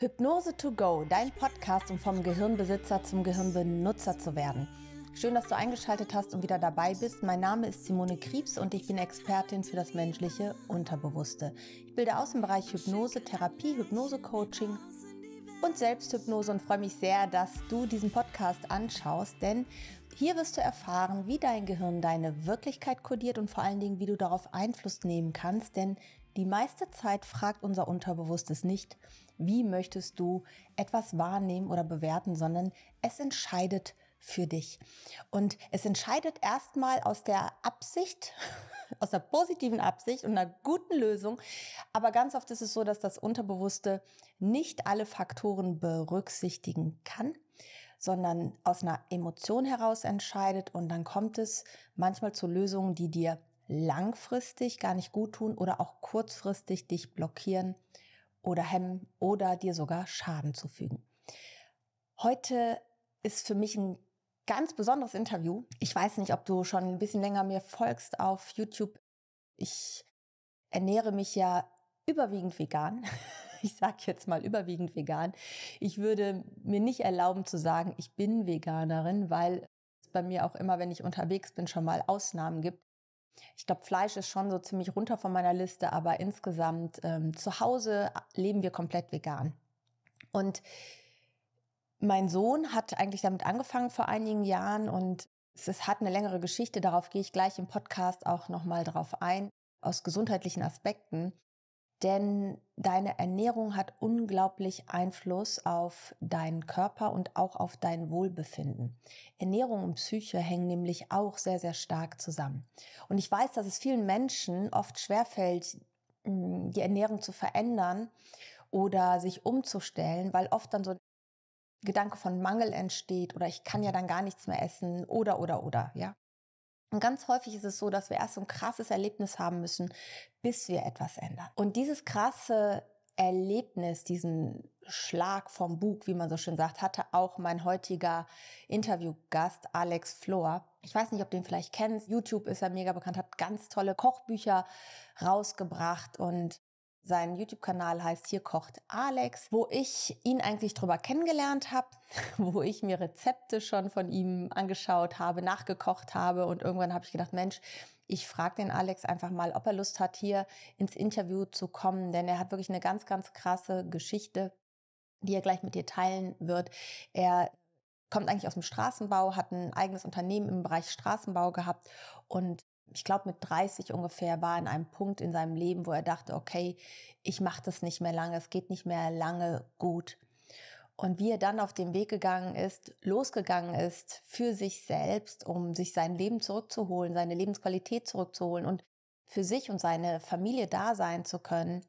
Hypnose to go, dein Podcast, um vom Gehirnbesitzer zum Gehirnbenutzer zu werden. Schön, dass du eingeschaltet hast und wieder dabei bist. Mein Name ist Simone Kriebs und ich bin Expertin für das menschliche Unterbewusste. Ich bilde aus im Bereich Hypnose, Therapie, Hypnose-Coaching und Selbsthypnose und freue mich sehr, dass du diesen Podcast anschaust, denn hier wirst du erfahren, wie dein Gehirn deine Wirklichkeit kodiert und vor allen Dingen, wie du darauf Einfluss nehmen kannst, denn die meiste Zeit fragt unser Unterbewusstes nicht, wie möchtest du etwas wahrnehmen oder bewerten, sondern es entscheidet für dich. Und es entscheidet erstmal aus der Absicht, aus der positiven Absicht und einer guten Lösung. Aber ganz oft ist es so, dass das Unterbewusste nicht alle Faktoren berücksichtigen kann, sondern aus einer Emotion heraus entscheidet und dann kommt es manchmal zu Lösungen, die dir langfristig gar nicht gut tun oder auch kurzfristig dich blockieren oder hemmen oder dir sogar Schaden zufügen. Heute ist für mich ein ganz besonderes Interview. Ich weiß nicht, ob du schon ein bisschen länger mir folgst auf YouTube. Ich ernähre mich ja überwiegend vegan. Ich sage jetzt mal überwiegend vegan. Ich würde mir nicht erlauben zu sagen, ich bin Veganerin, weil es bei mir auch immer, wenn ich unterwegs bin, schon mal Ausnahmen gibt ich glaube, Fleisch ist schon so ziemlich runter von meiner Liste, aber insgesamt ähm, zu Hause äh, leben wir komplett vegan. Und mein Sohn hat eigentlich damit angefangen vor einigen Jahren und es, es hat eine längere Geschichte, darauf gehe ich gleich im Podcast auch nochmal drauf ein, aus gesundheitlichen Aspekten denn deine Ernährung hat unglaublich Einfluss auf deinen Körper und auch auf dein Wohlbefinden. Ernährung und Psyche hängen nämlich auch sehr, sehr stark zusammen. Und ich weiß, dass es vielen Menschen oft schwerfällt, hm, die Ernährung zu verändern oder sich umzustellen, weil oft dann so ein Gedanke von Mangel entsteht oder ich kann ja dann gar nichts mehr essen oder oder oder, ja. Und ganz häufig ist es so, dass wir erst so ein krasses Erlebnis haben müssen, bis wir etwas ändern. Und dieses krasse Erlebnis, diesen Schlag vom Bug, wie man so schön sagt, hatte auch mein heutiger Interviewgast Alex Flor. Ich weiß nicht, ob du ihn vielleicht kennst. YouTube ist er mega bekannt, hat ganz tolle Kochbücher rausgebracht und sein YouTube-Kanal heißt Hier kocht Alex, wo ich ihn eigentlich drüber kennengelernt habe, wo ich mir Rezepte schon von ihm angeschaut habe, nachgekocht habe und irgendwann habe ich gedacht, Mensch, ich frage den Alex einfach mal, ob er Lust hat, hier ins Interview zu kommen, denn er hat wirklich eine ganz, ganz krasse Geschichte, die er gleich mit dir teilen wird. Er kommt eigentlich aus dem Straßenbau, hat ein eigenes Unternehmen im Bereich Straßenbau gehabt und ich glaube mit 30 ungefähr, war an einem Punkt in seinem Leben, wo er dachte, okay, ich mache das nicht mehr lange, es geht nicht mehr lange gut. Und wie er dann auf den Weg gegangen ist, losgegangen ist für sich selbst, um sich sein Leben zurückzuholen, seine Lebensqualität zurückzuholen und für sich und seine Familie da sein zu können,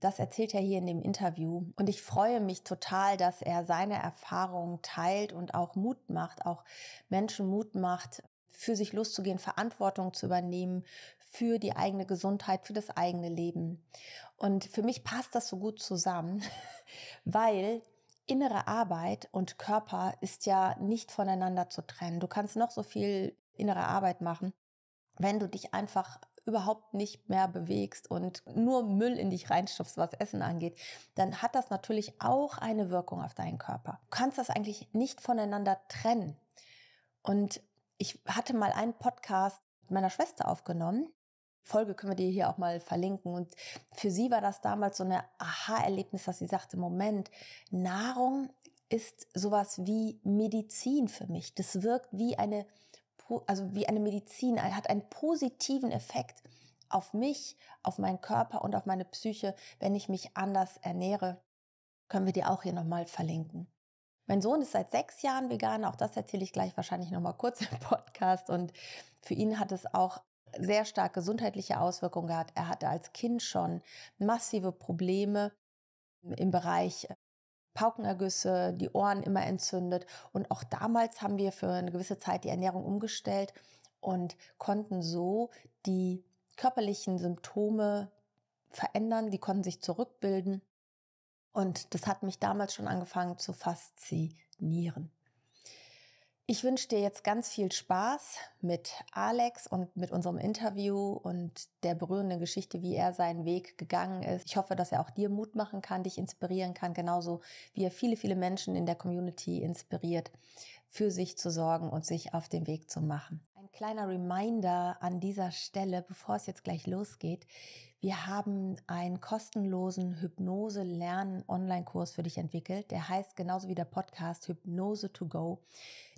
das erzählt er hier in dem Interview. Und ich freue mich total, dass er seine Erfahrungen teilt und auch Mut macht, auch Menschen Mut macht, für sich loszugehen, Verantwortung zu übernehmen für die eigene Gesundheit, für das eigene Leben. Und für mich passt das so gut zusammen, weil innere Arbeit und Körper ist ja nicht voneinander zu trennen. Du kannst noch so viel innere Arbeit machen, wenn du dich einfach überhaupt nicht mehr bewegst und nur Müll in dich reinstopfst, was Essen angeht, dann hat das natürlich auch eine Wirkung auf deinen Körper. Du kannst das eigentlich nicht voneinander trennen. Und ich hatte mal einen Podcast mit meiner Schwester aufgenommen. Folge können wir dir hier auch mal verlinken. Und für sie war das damals so eine Aha-Erlebnis, dass sie sagte, Moment, Nahrung ist sowas wie Medizin für mich. Das wirkt wie eine, also wie eine Medizin, hat einen positiven Effekt auf mich, auf meinen Körper und auf meine Psyche, wenn ich mich anders ernähre. Können wir dir auch hier nochmal verlinken. Mein Sohn ist seit sechs Jahren vegan, auch das erzähle ich gleich wahrscheinlich nochmal kurz im Podcast. Und für ihn hat es auch sehr stark gesundheitliche Auswirkungen gehabt. Er hatte als Kind schon massive Probleme im Bereich Paukenergüsse, die Ohren immer entzündet. Und auch damals haben wir für eine gewisse Zeit die Ernährung umgestellt und konnten so die körperlichen Symptome verändern, die konnten sich zurückbilden. Und das hat mich damals schon angefangen zu faszinieren. Ich wünsche dir jetzt ganz viel Spaß mit Alex und mit unserem Interview und der berührenden Geschichte, wie er seinen Weg gegangen ist. Ich hoffe, dass er auch dir Mut machen kann, dich inspirieren kann, genauso wie er viele, viele Menschen in der Community inspiriert, für sich zu sorgen und sich auf den Weg zu machen. Ein kleiner Reminder an dieser Stelle, bevor es jetzt gleich losgeht. Wir haben einen kostenlosen Hypnose-Lernen-Online-Kurs für dich entwickelt. Der heißt genauso wie der Podcast Hypnose to go.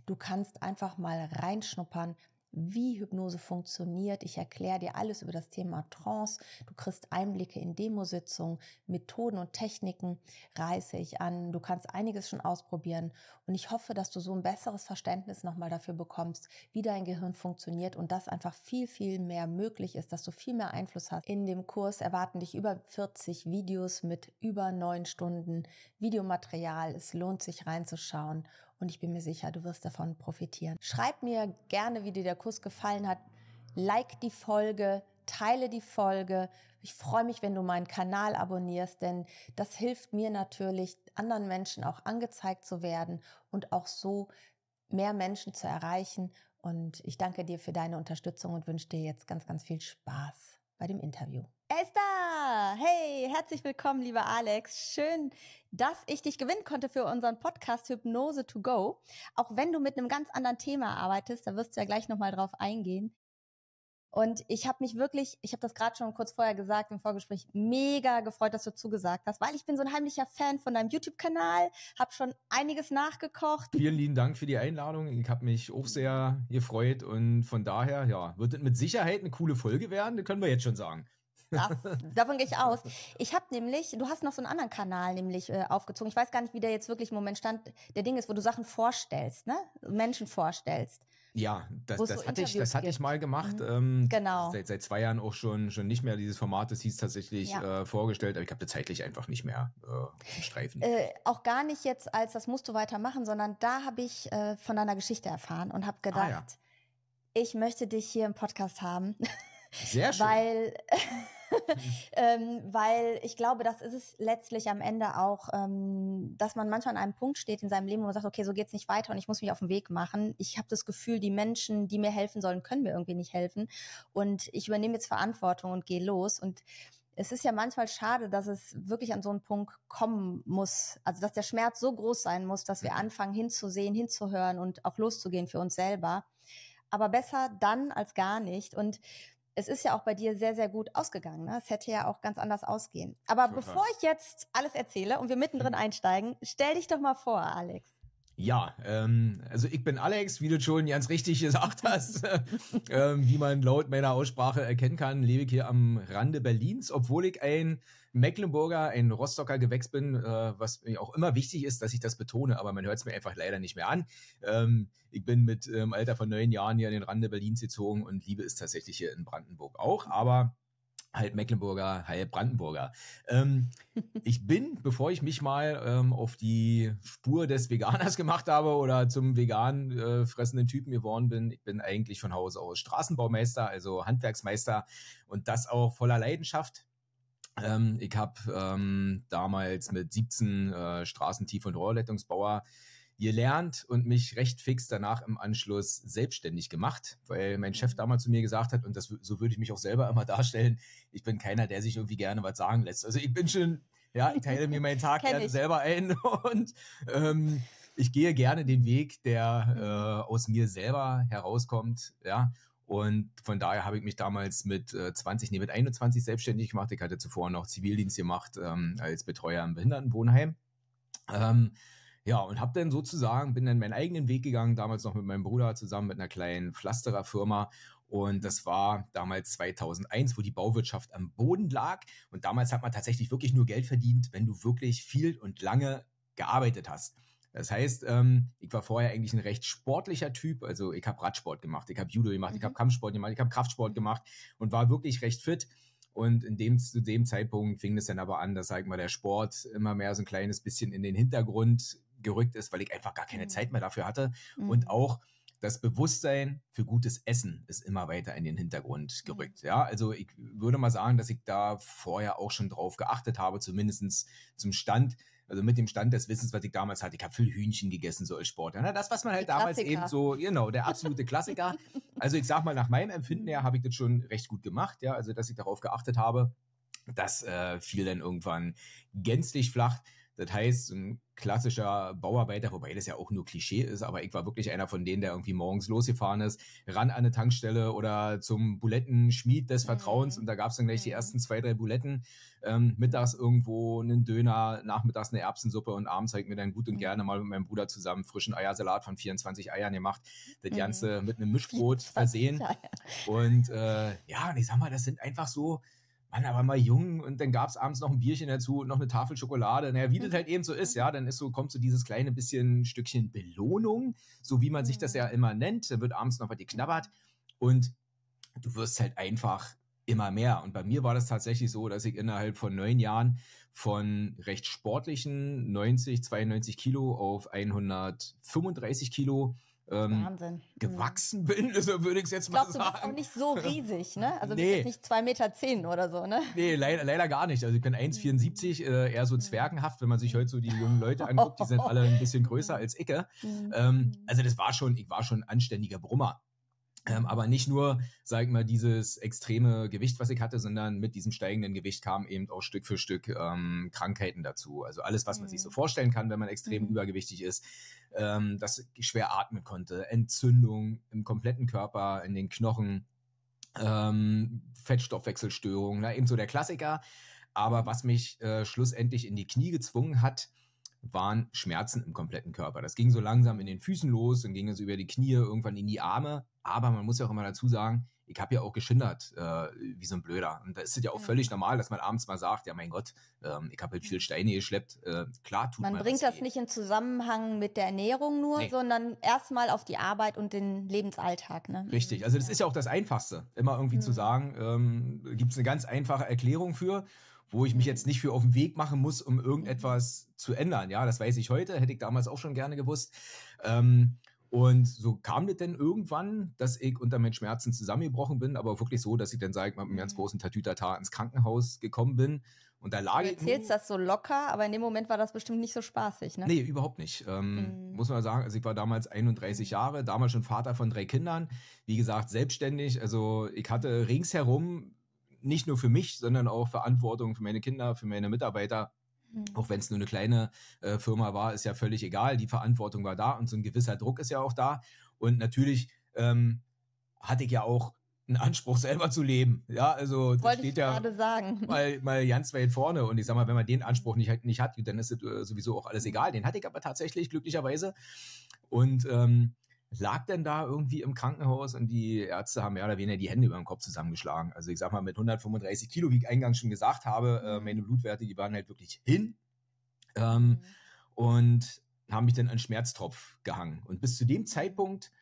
Du kannst einfach mal reinschnuppern wie Hypnose funktioniert. Ich erkläre dir alles über das Thema Trance. Du kriegst Einblicke in Demositzungen, Methoden und Techniken reiße ich an. Du kannst einiges schon ausprobieren und ich hoffe, dass du so ein besseres Verständnis nochmal dafür bekommst, wie dein Gehirn funktioniert und dass einfach viel, viel mehr möglich ist, dass du viel mehr Einfluss hast. In dem Kurs erwarten dich über 40 Videos mit über neun Stunden Videomaterial. Es lohnt sich reinzuschauen und ich bin mir sicher, du wirst davon profitieren. Schreib mir gerne, wie dir der Kurs gefallen hat. Like die Folge, teile die Folge. Ich freue mich, wenn du meinen Kanal abonnierst, denn das hilft mir natürlich, anderen Menschen auch angezeigt zu werden und auch so mehr Menschen zu erreichen. Und ich danke dir für deine Unterstützung und wünsche dir jetzt ganz, ganz viel Spaß bei dem Interview. Esther! hey, herzlich willkommen, lieber Alex. Schön, dass ich dich gewinnen konnte für unseren Podcast Hypnose to Go. Auch wenn du mit einem ganz anderen Thema arbeitest, da wirst du ja gleich nochmal drauf eingehen. Und ich habe mich wirklich, ich habe das gerade schon kurz vorher gesagt im Vorgespräch, mega gefreut, dass du zugesagt hast, weil ich bin so ein heimlicher Fan von deinem YouTube-Kanal, habe schon einiges nachgekocht. Vielen lieben Dank für die Einladung. Ich habe mich auch sehr gefreut und von daher, ja, wird mit Sicherheit eine coole Folge werden, das können wir jetzt schon sagen davon gehe ich aus. Ich habe nämlich, du hast noch so einen anderen Kanal nämlich äh, aufgezogen. Ich weiß gar nicht, wie der jetzt wirklich im Moment stand. Der Ding ist, wo du Sachen vorstellst, ne? Menschen vorstellst. Ja, das, das, so hatte, ich, das hatte ich mal gemacht. Mhm. Ähm, genau. Seit, seit zwei Jahren auch schon, schon nicht mehr dieses Format. Das hieß tatsächlich ja. äh, vorgestellt, aber ich habe zeitlich einfach nicht mehr äh, Streifen. Äh, auch gar nicht jetzt als das musst du weitermachen, sondern da habe ich äh, von deiner Geschichte erfahren und habe gedacht, ah, ja. ich möchte dich hier im Podcast haben. Sehr schön. Weil, mhm. ähm, weil ich glaube, das ist es letztlich am Ende auch, ähm, dass man manchmal an einem Punkt steht in seinem Leben, wo man sagt, okay, so geht es nicht weiter und ich muss mich auf den Weg machen. Ich habe das Gefühl, die Menschen, die mir helfen sollen, können mir irgendwie nicht helfen. Und ich übernehme jetzt Verantwortung und gehe los. Und es ist ja manchmal schade, dass es wirklich an so einen Punkt kommen muss. Also, dass der Schmerz so groß sein muss, dass wir mhm. anfangen hinzusehen, hinzuhören und auch loszugehen für uns selber. Aber besser dann als gar nicht. Und es ist ja auch bei dir sehr, sehr gut ausgegangen. Ne? Es hätte ja auch ganz anders ausgehen. Aber Total. bevor ich jetzt alles erzähle und wir mittendrin einsteigen, stell dich doch mal vor, Alex. Ja, ähm, also ich bin Alex, wie du schon ganz richtig gesagt hast, ähm, wie man laut meiner Aussprache erkennen kann, lebe ich hier am Rande Berlins, obwohl ich ein Mecklenburger, ein Rostocker Gewächs bin, äh, was mir auch immer wichtig ist, dass ich das betone, aber man hört es mir einfach leider nicht mehr an. Ähm, ich bin mit ähm, Alter von neun Jahren hier an den Rande Berlins gezogen und liebe es tatsächlich hier in Brandenburg auch, aber halb Mecklenburger, halb Brandenburger. Ähm, ich bin, bevor ich mich mal ähm, auf die Spur des Veganers gemacht habe oder zum vegan äh, fressenden Typen geworden bin, ich bin eigentlich von Hause aus Straßenbaumeister, also Handwerksmeister und das auch voller Leidenschaft. Ähm, ich habe ähm, damals mit 17 äh, Straßentief- und Rohrleitungsbauer gelernt und mich recht fix danach im Anschluss selbstständig gemacht, weil mein Chef mhm. damals zu mir gesagt hat, und das, so würde ich mich auch selber immer darstellen, ich bin keiner, der sich irgendwie gerne was sagen lässt. Also ich bin schon, ja, ich teile mir meinen Tag gerne selber ein und ähm, ich gehe gerne den Weg, der äh, aus mir selber herauskommt, ja, und von daher habe ich mich damals mit 20, äh, nee, mit 21 selbstständig gemacht. Ich hatte zuvor noch Zivildienst gemacht ähm, als Betreuer im Behindertenwohnheim. Ähm, ja, und habe dann sozusagen, bin dann meinen eigenen Weg gegangen, damals noch mit meinem Bruder zusammen mit einer kleinen Pflastererfirma und das war damals 2001, wo die Bauwirtschaft am Boden lag. Und damals hat man tatsächlich wirklich nur Geld verdient, wenn du wirklich viel und lange gearbeitet hast. Das heißt, ähm, ich war vorher eigentlich ein recht sportlicher Typ. Also ich habe Radsport gemacht, ich habe Judo gemacht, mhm. ich habe Kampfsport gemacht, ich habe Kraftsport gemacht und war wirklich recht fit. Und in dem, zu dem Zeitpunkt fing es dann aber an, dass, sag mal, der Sport immer mehr so ein kleines bisschen in den Hintergrund gerückt ist, weil ich einfach gar keine mhm. Zeit mehr dafür hatte. Mhm. Und auch das Bewusstsein für gutes Essen ist immer weiter in den Hintergrund gerückt. Mhm. Ja, also ich würde mal sagen, dass ich da vorher auch schon drauf geachtet habe, zumindest zum Stand also mit dem Stand des Wissens, was ich damals hatte, ich habe viel Hühnchen gegessen, so als Sportler. Ne? Das, was man halt damals eben so, genau, der absolute Klassiker. also ich sag mal, nach meinem Empfinden her mhm. habe ich das schon recht gut gemacht, ja, also dass ich darauf geachtet habe. Das äh, fiel dann irgendwann gänzlich flach. Das heißt, ein klassischer Bauarbeiter, wobei das ja auch nur Klischee ist, aber ich war wirklich einer von denen, der irgendwie morgens losgefahren ist, ran an eine Tankstelle oder zum Bulettenschmied des Vertrauens mhm. und da gab es dann gleich mhm. die ersten zwei, drei Buletten. Ähm, mittags irgendwo einen Döner, nachmittags eine Erbsensuppe und abends habe ich mir dann gut und mhm. gerne mal mit meinem Bruder zusammen frischen Eiersalat von 24 Eiern gemacht. Das mhm. Ganze mit einem Mischbrot versehen. Und äh, ja, und ich sag mal, das sind einfach so Mann, aber mal jung und dann gab es abends noch ein Bierchen dazu und noch eine Tafel Schokolade. Naja, wie das mhm. halt eben so ist, mhm. ja, dann ist so, kommt so dieses kleine bisschen Stückchen Belohnung, so wie man sich das ja mhm. immer nennt. Da wird abends noch was geknabbert und du wirst halt einfach immer mehr. Und bei mir war das tatsächlich so, dass ich innerhalb von neun Jahren von recht sportlichen 90, 92 Kilo auf 135 Kilo ähm, Wahnsinn. Mhm. gewachsen bin, so würde ich es jetzt ich glaub, mal sagen. Du bist auch nicht so riesig, ne? Also nee. du bist jetzt nicht 2,10 Meter zehn oder so, ne? Nee, leider, leider gar nicht. Also ich bin 1,74, äh, eher so mhm. zwergenhaft, wenn man sich heute so die jungen Leute anguckt, die sind oh. alle ein bisschen größer als Icke. Mhm. Ähm, also das war schon, ich war schon ein anständiger Brummer. Ähm, aber nicht nur, sag ich mal, dieses extreme Gewicht, was ich hatte, sondern mit diesem steigenden Gewicht kamen eben auch Stück für Stück ähm, Krankheiten dazu. Also alles, was man sich so mhm. vorstellen kann, wenn man extrem mhm. übergewichtig ist, ähm, dass ich schwer atmen konnte, Entzündung im kompletten Körper, in den Knochen, ähm, Fettstoffwechselstörungen, na, eben so der Klassiker. Aber was mich äh, schlussendlich in die Knie gezwungen hat, waren Schmerzen im kompletten Körper. Das ging so langsam in den Füßen los, dann ging es über die Knie, irgendwann in die Arme. Aber man muss ja auch immer dazu sagen, ich habe ja auch geschindert, äh, wie so ein Blöder. Und da ist es ja auch ja. völlig normal, dass man abends mal sagt, ja mein Gott, ähm, ich habe halt viel Steine geschleppt. Äh, klar tut man. Man bringt das, das eh. nicht in Zusammenhang mit der Ernährung nur, nee. sondern erstmal auf die Arbeit und den Lebensalltag. Ne? Richtig, mhm. also das ist ja auch das Einfachste, immer irgendwie mhm. zu sagen, ähm, gibt es eine ganz einfache Erklärung für wo ich mich jetzt nicht für auf den Weg machen muss, um irgendetwas zu ändern. Ja, das weiß ich heute, hätte ich damals auch schon gerne gewusst. Ähm, und so kam das denn irgendwann, dass ich unter meinen Schmerzen zusammengebrochen bin, aber wirklich so, dass ich dann, sage ich mal, mit einem ganz mhm. großen Tatütata ins Krankenhaus gekommen bin. Und da lag ich. du erzählst das so locker, aber in dem Moment war das bestimmt nicht so spaßig, ne? Nee, überhaupt nicht. Ähm, mm. Muss man sagen, also ich war damals 31 mhm. Jahre, damals schon Vater von drei Kindern. Wie gesagt, selbstständig. Also ich hatte ringsherum nicht nur für mich, sondern auch Verantwortung für meine Kinder, für meine Mitarbeiter. Hm. Auch wenn es nur eine kleine äh, Firma war, ist ja völlig egal. Die Verantwortung war da und so ein gewisser Druck ist ja auch da. Und natürlich ähm, hatte ich ja auch einen Anspruch, selber zu leben. Ja, also das Wollte steht ja Mal, mal ganz weit vorne. Und ich sag mal, wenn man den Anspruch nicht, nicht hat, dann ist es äh, sowieso auch alles egal. Den hatte ich aber tatsächlich glücklicherweise. Und ähm, lag denn da irgendwie im Krankenhaus und die Ärzte haben mehr oder weniger die Hände über den Kopf zusammengeschlagen. Also ich sag mal, mit 135 Kilo, wie ich eingangs schon gesagt habe, äh, mhm. meine Blutwerte, die waren halt wirklich hin. Ähm, mhm. Und haben mich dann an Schmerztropf gehangen. Und bis zu dem Zeitpunkt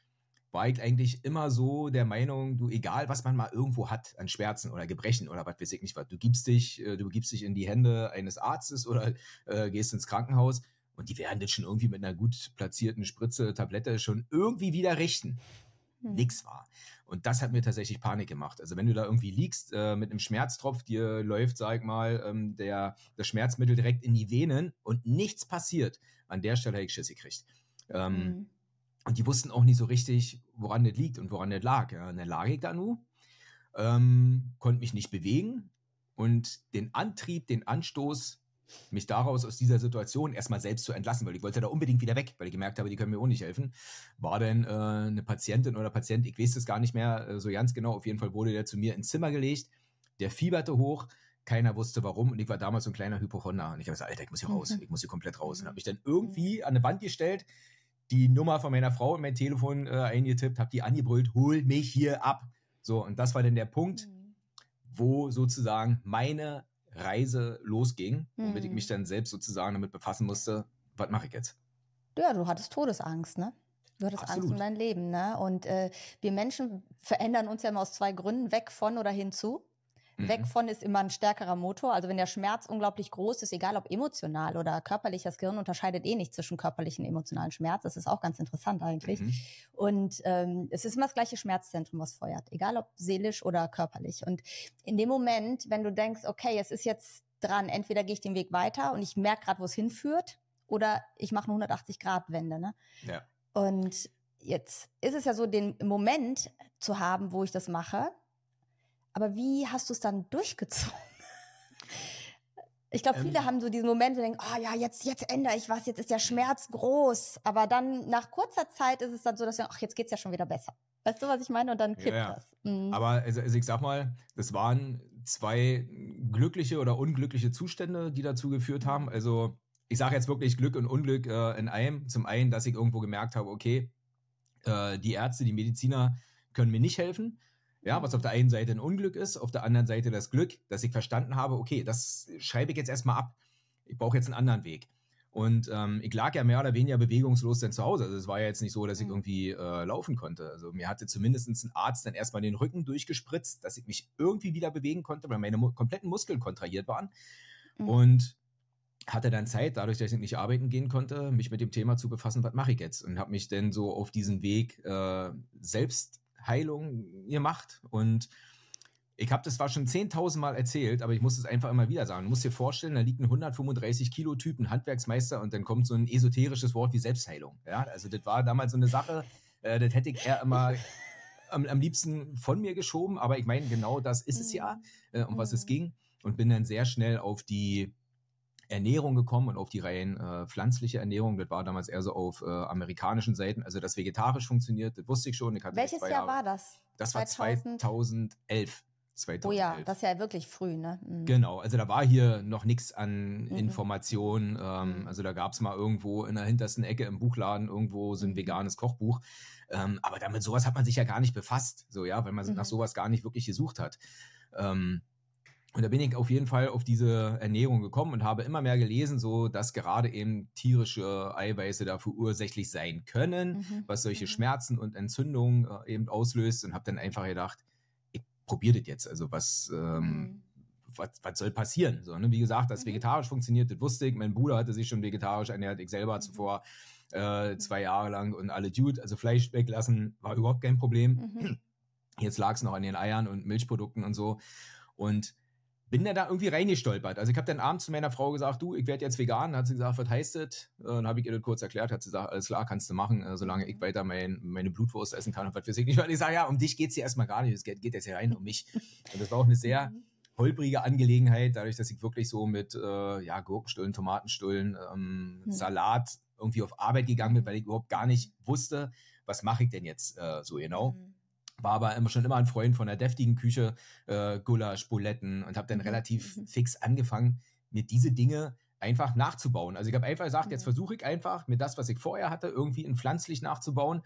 war ich eigentlich immer so der Meinung, du, egal was man mal irgendwo hat an Schmerzen oder Gebrechen oder was weiß ich nicht was, du gibst dich, äh, du gibst dich in die Hände eines Arztes oder äh, gehst ins Krankenhaus und die werden das schon irgendwie mit einer gut platzierten Spritze, Tablette schon irgendwie wieder richten. Hm. Nix war. Und das hat mir tatsächlich Panik gemacht. Also wenn du da irgendwie liegst äh, mit einem Schmerztropf, dir läuft, sag ich mal, ähm, der, das Schmerzmittel direkt in die Venen und nichts passiert, an der Stelle hätte ich Schiss gekriegt. Ähm, hm. Und die wussten auch nicht so richtig, woran das liegt und woran das lag. Ja, und dann lag ich da nur, ähm, konnte mich nicht bewegen. Und den Antrieb, den Anstoß mich daraus aus dieser Situation erstmal selbst zu entlassen, weil ich wollte da unbedingt wieder weg, weil ich gemerkt habe, die können mir auch nicht helfen, war denn äh, eine Patientin oder Patient, ich weiß es gar nicht mehr äh, so ganz genau, auf jeden Fall wurde der zu mir ins Zimmer gelegt, der fieberte hoch, keiner wusste warum und ich war damals so ein kleiner Hypochonder und ich habe gesagt, Alter, ich muss hier raus, mhm. ich muss hier komplett raus und habe mich dann mhm. irgendwie an eine Wand gestellt, die Nummer von meiner Frau in mein Telefon äh, eingetippt, habe die angebrüllt, hol mich hier ab. So, und das war dann der Punkt, mhm. wo sozusagen meine Reise losging, womit mhm. ich mich mhm. dann selbst sozusagen damit befassen musste, was mache ich jetzt? Ja, du hattest Todesangst, ne? Du hattest Absolut. Angst um dein Leben, ne? Und äh, wir Menschen verändern uns ja immer aus zwei Gründen, weg von oder hinzu. Weg mhm. von ist immer ein stärkerer Motor. Also wenn der Schmerz unglaublich groß ist, egal ob emotional oder körperlich, das Gehirn unterscheidet eh nicht zwischen körperlichen und emotionalen Schmerz. Das ist auch ganz interessant eigentlich. Mhm. Und ähm, es ist immer das gleiche Schmerzzentrum, was feuert, egal ob seelisch oder körperlich. Und in dem Moment, wenn du denkst, okay, es ist jetzt dran, entweder gehe ich den Weg weiter und ich merke gerade, wo es hinführt, oder ich mache eine 180-Grad-Wende. Ne? Ja. Und jetzt ist es ja so, den Moment zu haben, wo ich das mache, aber wie hast du es dann durchgezogen? Ich glaube, viele ähm, haben so diesen Moment, wo denken, oh ja, jetzt, jetzt ändere ich was, jetzt ist der Schmerz groß. Aber dann nach kurzer Zeit ist es dann so, dass wir, ach, jetzt geht's ja schon wieder besser. Weißt du, was ich meine? Und dann kippt ja, das. Mhm. Aber also, ich sag mal, das waren zwei glückliche oder unglückliche Zustände, die dazu geführt haben. Mhm. Also ich sage jetzt wirklich Glück und Unglück äh, in einem. Zum einen, dass ich irgendwo gemerkt habe, okay, äh, die Ärzte, die Mediziner können mir nicht helfen. Ja, was auf der einen Seite ein Unglück ist, auf der anderen Seite das Glück, dass ich verstanden habe, okay, das schreibe ich jetzt erstmal ab. Ich brauche jetzt einen anderen Weg. Und ähm, ich lag ja mehr oder weniger bewegungslos denn zu Hause. Also es war ja jetzt nicht so, dass ich mhm. irgendwie äh, laufen konnte. Also mir hatte zumindest ein Arzt dann erstmal den Rücken durchgespritzt, dass ich mich irgendwie wieder bewegen konnte, weil meine mu kompletten Muskeln kontrahiert waren. Mhm. Und hatte dann Zeit, dadurch, dass ich nicht arbeiten gehen konnte, mich mit dem Thema zu befassen, was mache ich jetzt? Und habe mich dann so auf diesen Weg äh, selbst Heilung ihr macht. Und ich habe das zwar schon 10.000 Mal erzählt, aber ich muss es einfach immer wieder sagen. Du musst dir vorstellen, da liegt ein 135 Kilo Typen Handwerksmeister und dann kommt so ein esoterisches Wort wie Selbstheilung. Ja, also das war damals so eine Sache, äh, das hätte ich eher immer am, am, liebsten von mir geschoben, aber ich meine, genau das ist es ja, mhm. äh, um mhm. was es mhm. ging und bin dann sehr schnell auf die Ernährung gekommen und auf die rein äh, pflanzliche Ernährung. Das war damals eher so auf äh, amerikanischen Seiten. Also, dass vegetarisch funktioniert, das wusste ich schon. Ich Welches Jahr Jahre. war das? Das 2000? war 2011. 2011. Oh ja, das ist ja wirklich früh, ne? Mhm. Genau, also da war hier noch nichts an mhm. Informationen. Ähm, mhm. also da gab es mal irgendwo in der hintersten Ecke im Buchladen irgendwo so ein mhm. veganes Kochbuch. Ähm, aber damit sowas hat man sich ja gar nicht befasst, so ja, weil man mhm. nach sowas gar nicht wirklich gesucht hat. Ähm, und da bin ich auf jeden Fall auf diese Ernährung gekommen und habe immer mehr gelesen, so dass gerade eben tierische Eiweiße dafür ursächlich sein können, mhm. was solche mhm. Schmerzen und Entzündungen äh, eben auslöst und habe dann einfach gedacht, ich probiere das jetzt. Also was, ähm, mhm. was, was soll passieren? So, ne? Wie gesagt, dass mhm. vegetarisch funktioniert, das wusste ich. Mein Bruder hatte sich schon vegetarisch ernährt, ich selber mhm. zuvor äh, mhm. zwei Jahre lang und alle Dude, also Fleisch weglassen, war überhaupt kein Problem. Jetzt lag es noch an den Eiern und Milchprodukten und so. Und bin da irgendwie reingestolpert. Also ich habe dann abends zu meiner Frau gesagt, du, ich werde jetzt vegan. Dann hat sie gesagt, was heißt das? Äh, dann habe ich ihr das kurz erklärt, hat sie gesagt, alles klar, kannst du machen, äh, solange ich mhm. weiter mein, meine Blutwurst essen kann und was weiß ich nicht. Und ich sage, ja, um dich geht es hier erstmal gar nicht, es geht, geht jetzt hier rein um mich. Und das war auch eine sehr mhm. holprige Angelegenheit, dadurch, dass ich wirklich so mit äh, ja, Gurkenstullen, Tomatenstullen, ähm, hm. Salat irgendwie auf Arbeit gegangen bin, weil ich überhaupt gar nicht wusste, was mache ich denn jetzt äh, so genau. Hm war aber immer schon immer ein Freund von der deftigen Küche, äh, Gulasch, Buletten und habe dann mhm. relativ mhm. fix angefangen, mir diese Dinge einfach nachzubauen. Also ich habe einfach gesagt, jetzt mhm. versuche ich einfach, mir das, was ich vorher hatte, irgendwie in pflanzlich nachzubauen.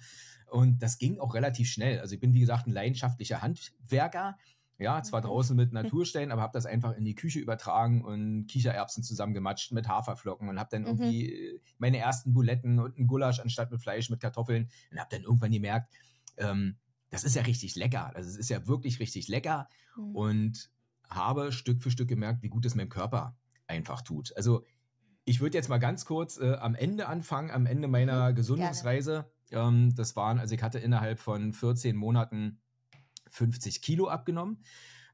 Und das ging auch relativ schnell. Also ich bin, wie gesagt, ein leidenschaftlicher Handwerker. Ja, zwar draußen mit Natursteinen, aber habe das einfach in die Küche übertragen und Kichererbsen zusammengematscht mit Haferflocken und habe dann irgendwie mhm. meine ersten Buletten und einen Gulasch anstatt mit Fleisch, mit Kartoffeln und habe dann irgendwann gemerkt, ähm, das ist ja richtig lecker. Also es ist ja wirklich richtig lecker mhm. und habe Stück für Stück gemerkt, wie gut es meinem Körper einfach tut. Also ich würde jetzt mal ganz kurz äh, am Ende anfangen, am Ende mhm. meiner mhm. Gesundungsreise. Ähm, das waren, also ich hatte innerhalb von 14 Monaten 50 Kilo abgenommen,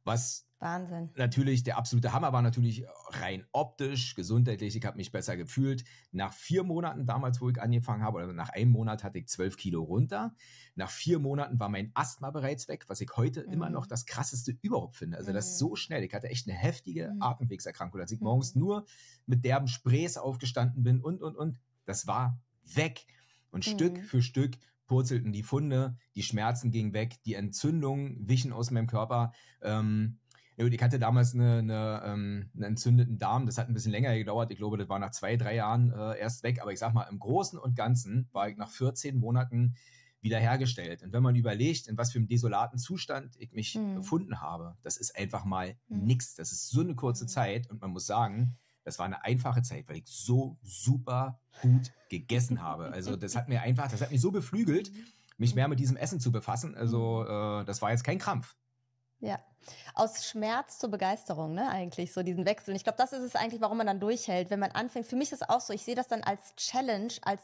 was Wahnsinn. Natürlich, der absolute Hammer war natürlich rein optisch, gesundheitlich. Ich habe mich besser gefühlt. Nach vier Monaten damals, wo ich angefangen habe, oder nach einem Monat hatte ich zwölf Kilo runter. Nach vier Monaten war mein Asthma bereits weg, was ich heute mhm. immer noch mhm. das krasseste überhaupt finde. Also mhm. das so schnell. Ich hatte echt eine heftige mhm. Atemwegserkrankung, als ich mhm. morgens nur mit derben Sprays aufgestanden bin und, und, und. Das war weg. Und Stück mhm. für Stück purzelten die Funde, die Schmerzen gingen weg, die Entzündungen wichen aus meinem Körper. Ähm, ja gut, ich hatte damals eine, eine, ähm, einen entzündeten Darm, das hat ein bisschen länger gedauert. Ich glaube, das war nach zwei, drei Jahren äh, erst weg. Aber ich sag mal, im Großen und Ganzen war ich nach 14 Monaten wiederhergestellt. Und wenn man überlegt, in was für einem desolaten Zustand ich mich mhm. befunden habe, das ist einfach mal mhm. nichts. Das ist so eine kurze mhm. Zeit und man muss sagen, das war eine einfache Zeit, weil ich so super gut gegessen habe. Also das hat mir einfach, das hat mich so beflügelt, mich mehr mit diesem Essen zu befassen. Also äh, das war jetzt kein Krampf. Ja, aus Schmerz zur Begeisterung, ne, eigentlich, so diesen Wechsel. Und ich glaube, das ist es eigentlich, warum man dann durchhält, wenn man anfängt. Für mich ist es auch so, ich sehe das dann als Challenge, als,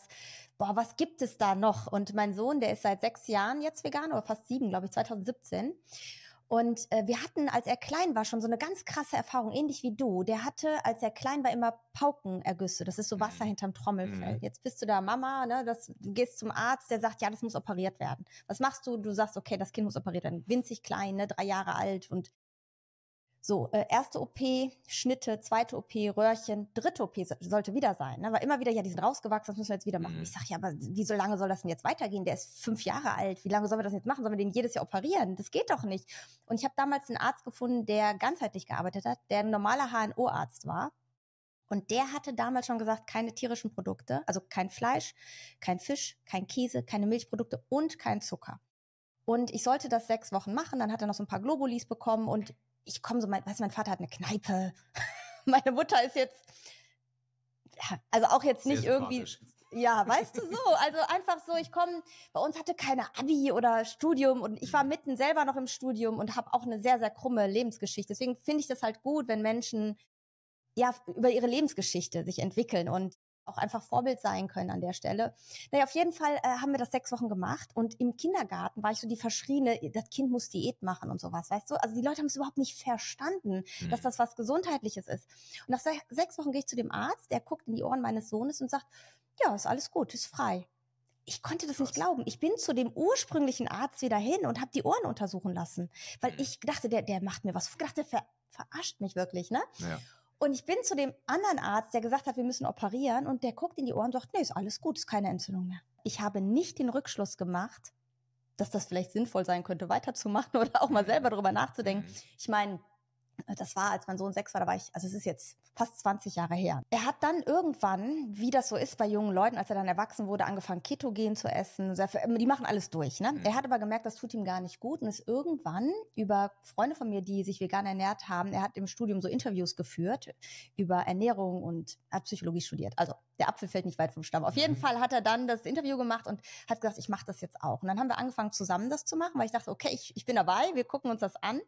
boah, was gibt es da noch? Und mein Sohn, der ist seit sechs Jahren jetzt vegan, oder fast sieben, glaube ich, 2017. Und äh, wir hatten, als er klein war, schon so eine ganz krasse Erfahrung, ähnlich wie du. Der hatte, als er klein war, immer Paukenergüsse. Das ist so Wasser mhm. hinterm Trommelfell. Mhm. Jetzt bist du da Mama, ne? Das, du gehst zum Arzt, der sagt, ja, das muss operiert werden. Was machst du? Du sagst, okay, das Kind muss operiert werden. Winzig klein, ne? drei Jahre alt und so, äh, erste OP, Schnitte, zweite OP, Röhrchen, dritte OP sollte wieder sein. Ne? Weil immer wieder, ja, die sind rausgewachsen, das müssen wir jetzt wieder machen. Mhm. Ich sage, ja, aber wie so lange soll das denn jetzt weitergehen? Der ist fünf Jahre alt, wie lange sollen wir das jetzt machen? Sollen wir den jedes Jahr operieren? Das geht doch nicht. Und ich habe damals einen Arzt gefunden, der ganzheitlich gearbeitet hat, der ein normaler HNO-Arzt war. Und der hatte damals schon gesagt, keine tierischen Produkte, also kein Fleisch, kein Fisch, kein Käse, keine Milchprodukte und kein Zucker. Und ich sollte das sechs Wochen machen, dann hat er noch so ein paar Globulis bekommen und ich komme so, mein, weißt du, mein Vater hat eine Kneipe. Meine Mutter ist jetzt, also auch jetzt nicht irgendwie, ja, weißt du so, also einfach so, ich komme, bei uns hatte keine Abi oder Studium und ich war mhm. mitten selber noch im Studium und habe auch eine sehr, sehr krumme Lebensgeschichte. Deswegen finde ich das halt gut, wenn Menschen ja über ihre Lebensgeschichte sich entwickeln und auch einfach Vorbild sein können an der Stelle. Naja, auf jeden Fall äh, haben wir das sechs Wochen gemacht und im Kindergarten war ich so die verschrieene, äh, das Kind muss Diät machen und sowas, weißt du? Also die Leute haben es überhaupt nicht verstanden, mhm. dass das was Gesundheitliches ist. Und nach sechs Wochen gehe ich zu dem Arzt, der guckt in die Ohren meines Sohnes und sagt, ja, ist alles gut, ist frei. Ich konnte das Krass. nicht glauben. Ich bin zu dem ursprünglichen Arzt wieder hin und habe die Ohren untersuchen lassen, weil mhm. ich dachte, der, der macht mir was. Ich dachte, der ver verarscht mich wirklich, ne? Ja. Und ich bin zu dem anderen Arzt, der gesagt hat, wir müssen operieren, und der guckt in die Ohren und sagt, nee, ist alles gut, ist keine Entzündung mehr. Ich habe nicht den Rückschluss gemacht, dass das vielleicht sinnvoll sein könnte, weiterzumachen oder auch mal selber darüber nachzudenken. Mhm. Ich meine, äh, das war, als mein Sohn sechs war, da war ich, also es ist jetzt fast 20 Jahre her. Er hat dann irgendwann, wie das so ist bei jungen Leuten, als er dann erwachsen wurde, angefangen, Ketogen zu essen. Die machen alles durch, ne? Mhm. Er hat aber gemerkt, das tut ihm gar nicht gut und ist irgendwann über Freunde von mir, die sich vegan ernährt haben, er hat im Studium so Interviews geführt über Ernährung und hat Psychologie studiert. Also der Apfel fällt nicht weit vom Stamm. Auf jeden mhm. Fall hat er dann das Interview gemacht und hat gesagt, ich mache das jetzt auch. Und dann haben wir angefangen, zusammen das zu machen, weil ich dachte, okay, ich, ich bin dabei, wir gucken uns das an.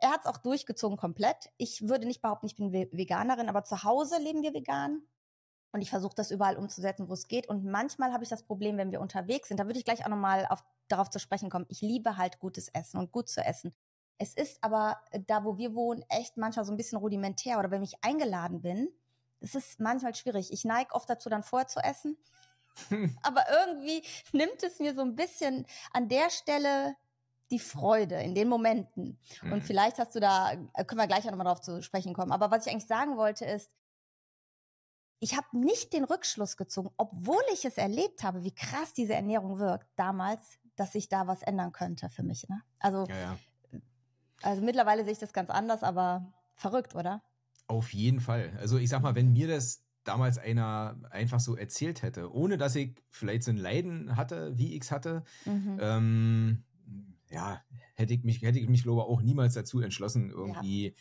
Er hat es auch durchgezogen komplett. Ich würde nicht behaupten, ich bin Veganerin, aber zu Hause leben wir vegan. Und ich versuche das überall umzusetzen, wo es geht. Und manchmal habe ich das Problem, wenn wir unterwegs sind, da würde ich gleich auch nochmal darauf zu sprechen kommen. Ich liebe halt gutes Essen und gut zu essen. Es ist aber äh, da, wo wir wohnen, echt manchmal so ein bisschen rudimentär. Oder wenn ich eingeladen bin, das ist manchmal schwierig. Ich neige oft dazu, dann vorher zu essen. aber irgendwie nimmt es mir so ein bisschen an der Stelle die Freude in den Momenten. Mhm. Und vielleicht hast du da, äh, können wir gleich auch nochmal drauf zu sprechen kommen. Aber was ich eigentlich sagen wollte ist, ich habe nicht den Rückschluss gezogen, obwohl ich es erlebt habe, wie krass diese Ernährung wirkt damals, dass sich da was ändern könnte für mich. Ne? Also, ja, ja. also mittlerweile sehe ich das ganz anders, aber verrückt, oder? Auf jeden Fall. Also ich sag mal, wenn mir das damals einer einfach so erzählt hätte, ohne dass ich vielleicht so ein Leiden hatte, wie ich es hatte, mhm. ähm, ja, hätte ich mich, hätte ich mich, glaube auch niemals dazu entschlossen, irgendwie ja.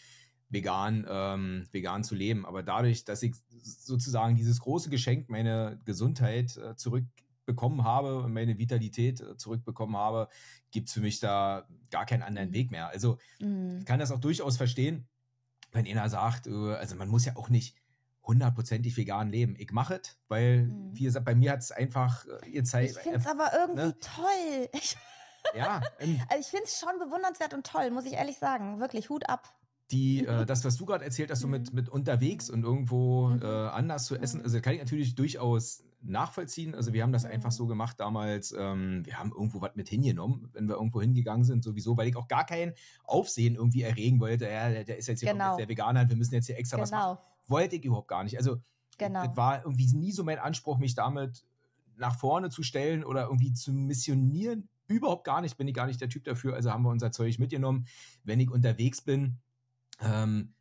vegan, ähm, vegan zu leben. Aber dadurch, dass ich sozusagen dieses große Geschenk, meine Gesundheit äh, zurückbekommen habe, meine Vitalität äh, zurückbekommen habe, gibt es für mich da gar keinen anderen mhm. Weg mehr. Also mhm. ich kann das auch durchaus verstehen, wenn einer sagt, äh, also man muss ja auch nicht hundertprozentig vegan leben. Ich mache es, weil, mhm. wie gesagt, bei mir hat es einfach äh, ihr Zeit. Äh, ne? Ich finde es aber irgendwie ne? toll. Ich ja. Ähm, also ich finde es schon bewundernswert und toll, muss ich ehrlich sagen. Wirklich, Hut ab. Die, äh, mhm. das, was du gerade erzählt hast, so mit, mhm. mit unterwegs und irgendwo mhm. äh, anders zu essen, also kann ich natürlich durchaus nachvollziehen. Also wir haben das einfach so gemacht damals. Ähm, wir haben irgendwo was mit hingenommen, wenn wir irgendwo hingegangen sind, sowieso, weil ich auch gar kein Aufsehen irgendwie erregen wollte. Ja, der, der ist jetzt hier genau. der Veganer, halt, wir müssen jetzt hier extra genau. was machen. Genau. Wollte ich überhaupt gar nicht. Also genau. das war irgendwie nie so mein Anspruch, mich damit nach vorne zu stellen oder irgendwie zu missionieren überhaupt gar nicht, bin ich gar nicht der Typ dafür. Also haben wir unser Zeug mitgenommen. Wenn ich unterwegs bin, ähm,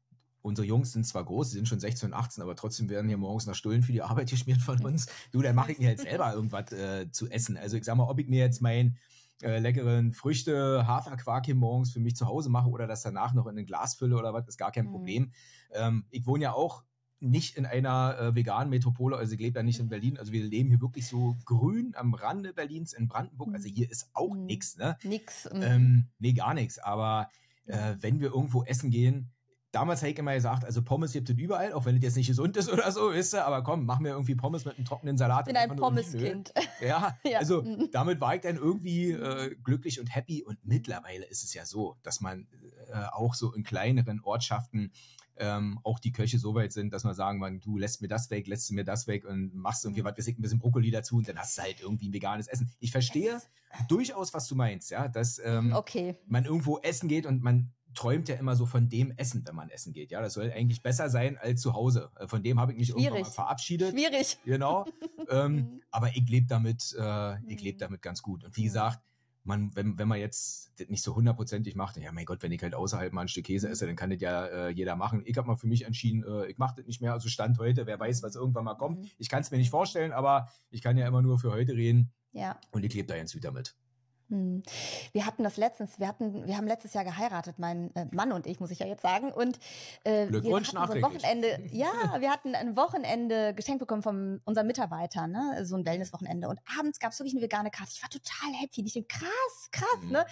unsere Jungs sind zwar groß, sie sind schon 16 und 18, aber trotzdem werden hier morgens nach Stullen für die Arbeit geschmiert von uns. Du, dann mache ich mir jetzt selber irgendwas äh, zu essen. Also ich sag mal, ob ich mir jetzt meinen äh, leckeren Früchte, Haferquark hier morgens für mich zu Hause mache oder das danach noch in ein Glas fülle oder was, ist gar kein mhm. Problem. Ähm, ich wohne ja auch nicht in einer äh, veganen Metropole, also ich lebe ja nicht in Berlin, also wir leben hier wirklich so grün am Rande Berlins in Brandenburg, also hier ist auch mhm. nichts, ne? Nix. Mhm. Ähm, nee, gar nichts, aber äh, wenn wir irgendwo essen gehen, damals habe ich immer gesagt, also Pommes gibt es überall, auch wenn es jetzt nicht gesund ist oder so, ist weißt du, aber komm, mach mir irgendwie Pommes mit einem trockenen Salat. Ich Bin ein Pommeskind. Ja, ja, also mhm. damit war ich dann irgendwie äh, glücklich und happy und mittlerweile ist es ja so, dass man äh, auch so in kleineren Ortschaften ähm, auch die Köche so weit sind, dass man sagen kann, du lässt mir das weg, lässt mir das weg und machst irgendwie mhm. was, wir sind ein bisschen Brokkoli dazu und dann hast du halt irgendwie ein veganes Essen. Ich verstehe yes. durchaus, was du meinst, ja, dass ähm, okay. man irgendwo essen geht und man träumt ja immer so von dem Essen, wenn man essen geht. Ja, das soll eigentlich besser sein als zu Hause. Äh, von dem habe ich mich Schwierig. irgendwann mal verabschiedet. Schwierig. Genau. ähm, mhm. aber ich lebe damit, äh, ich lebe mhm. damit ganz gut. Und wie gesagt, man, wenn, wenn man jetzt das nicht so hundertprozentig macht, ja mein Gott, wenn ich halt außerhalb mal ein Stück Käse esse, dann kann das ja äh, jeder machen. Ich habe mal für mich entschieden, äh, ich mache das nicht mehr. Also Stand heute, wer weiß, was irgendwann mal kommt. Mhm. Ich kann es mir nicht mhm. vorstellen, aber ich kann ja immer nur für heute reden. Ja. Und ich lebe da jetzt wieder mit. Hm. Wir hatten das letztens, wir hatten, wir haben letztes Jahr geheiratet, mein äh, Mann und ich, muss ich ja jetzt sagen. Und äh, Glückwunsch wir hatten so ein Wochenende, ja, wir hatten ein Wochenende geschenkt bekommen von unserem Mitarbeiter, ne? So ein Wellness-Wochenende. Und abends gab es wirklich eine vegane Karte. Ich war total happy. Ich denke, krass, krass, mhm. ne?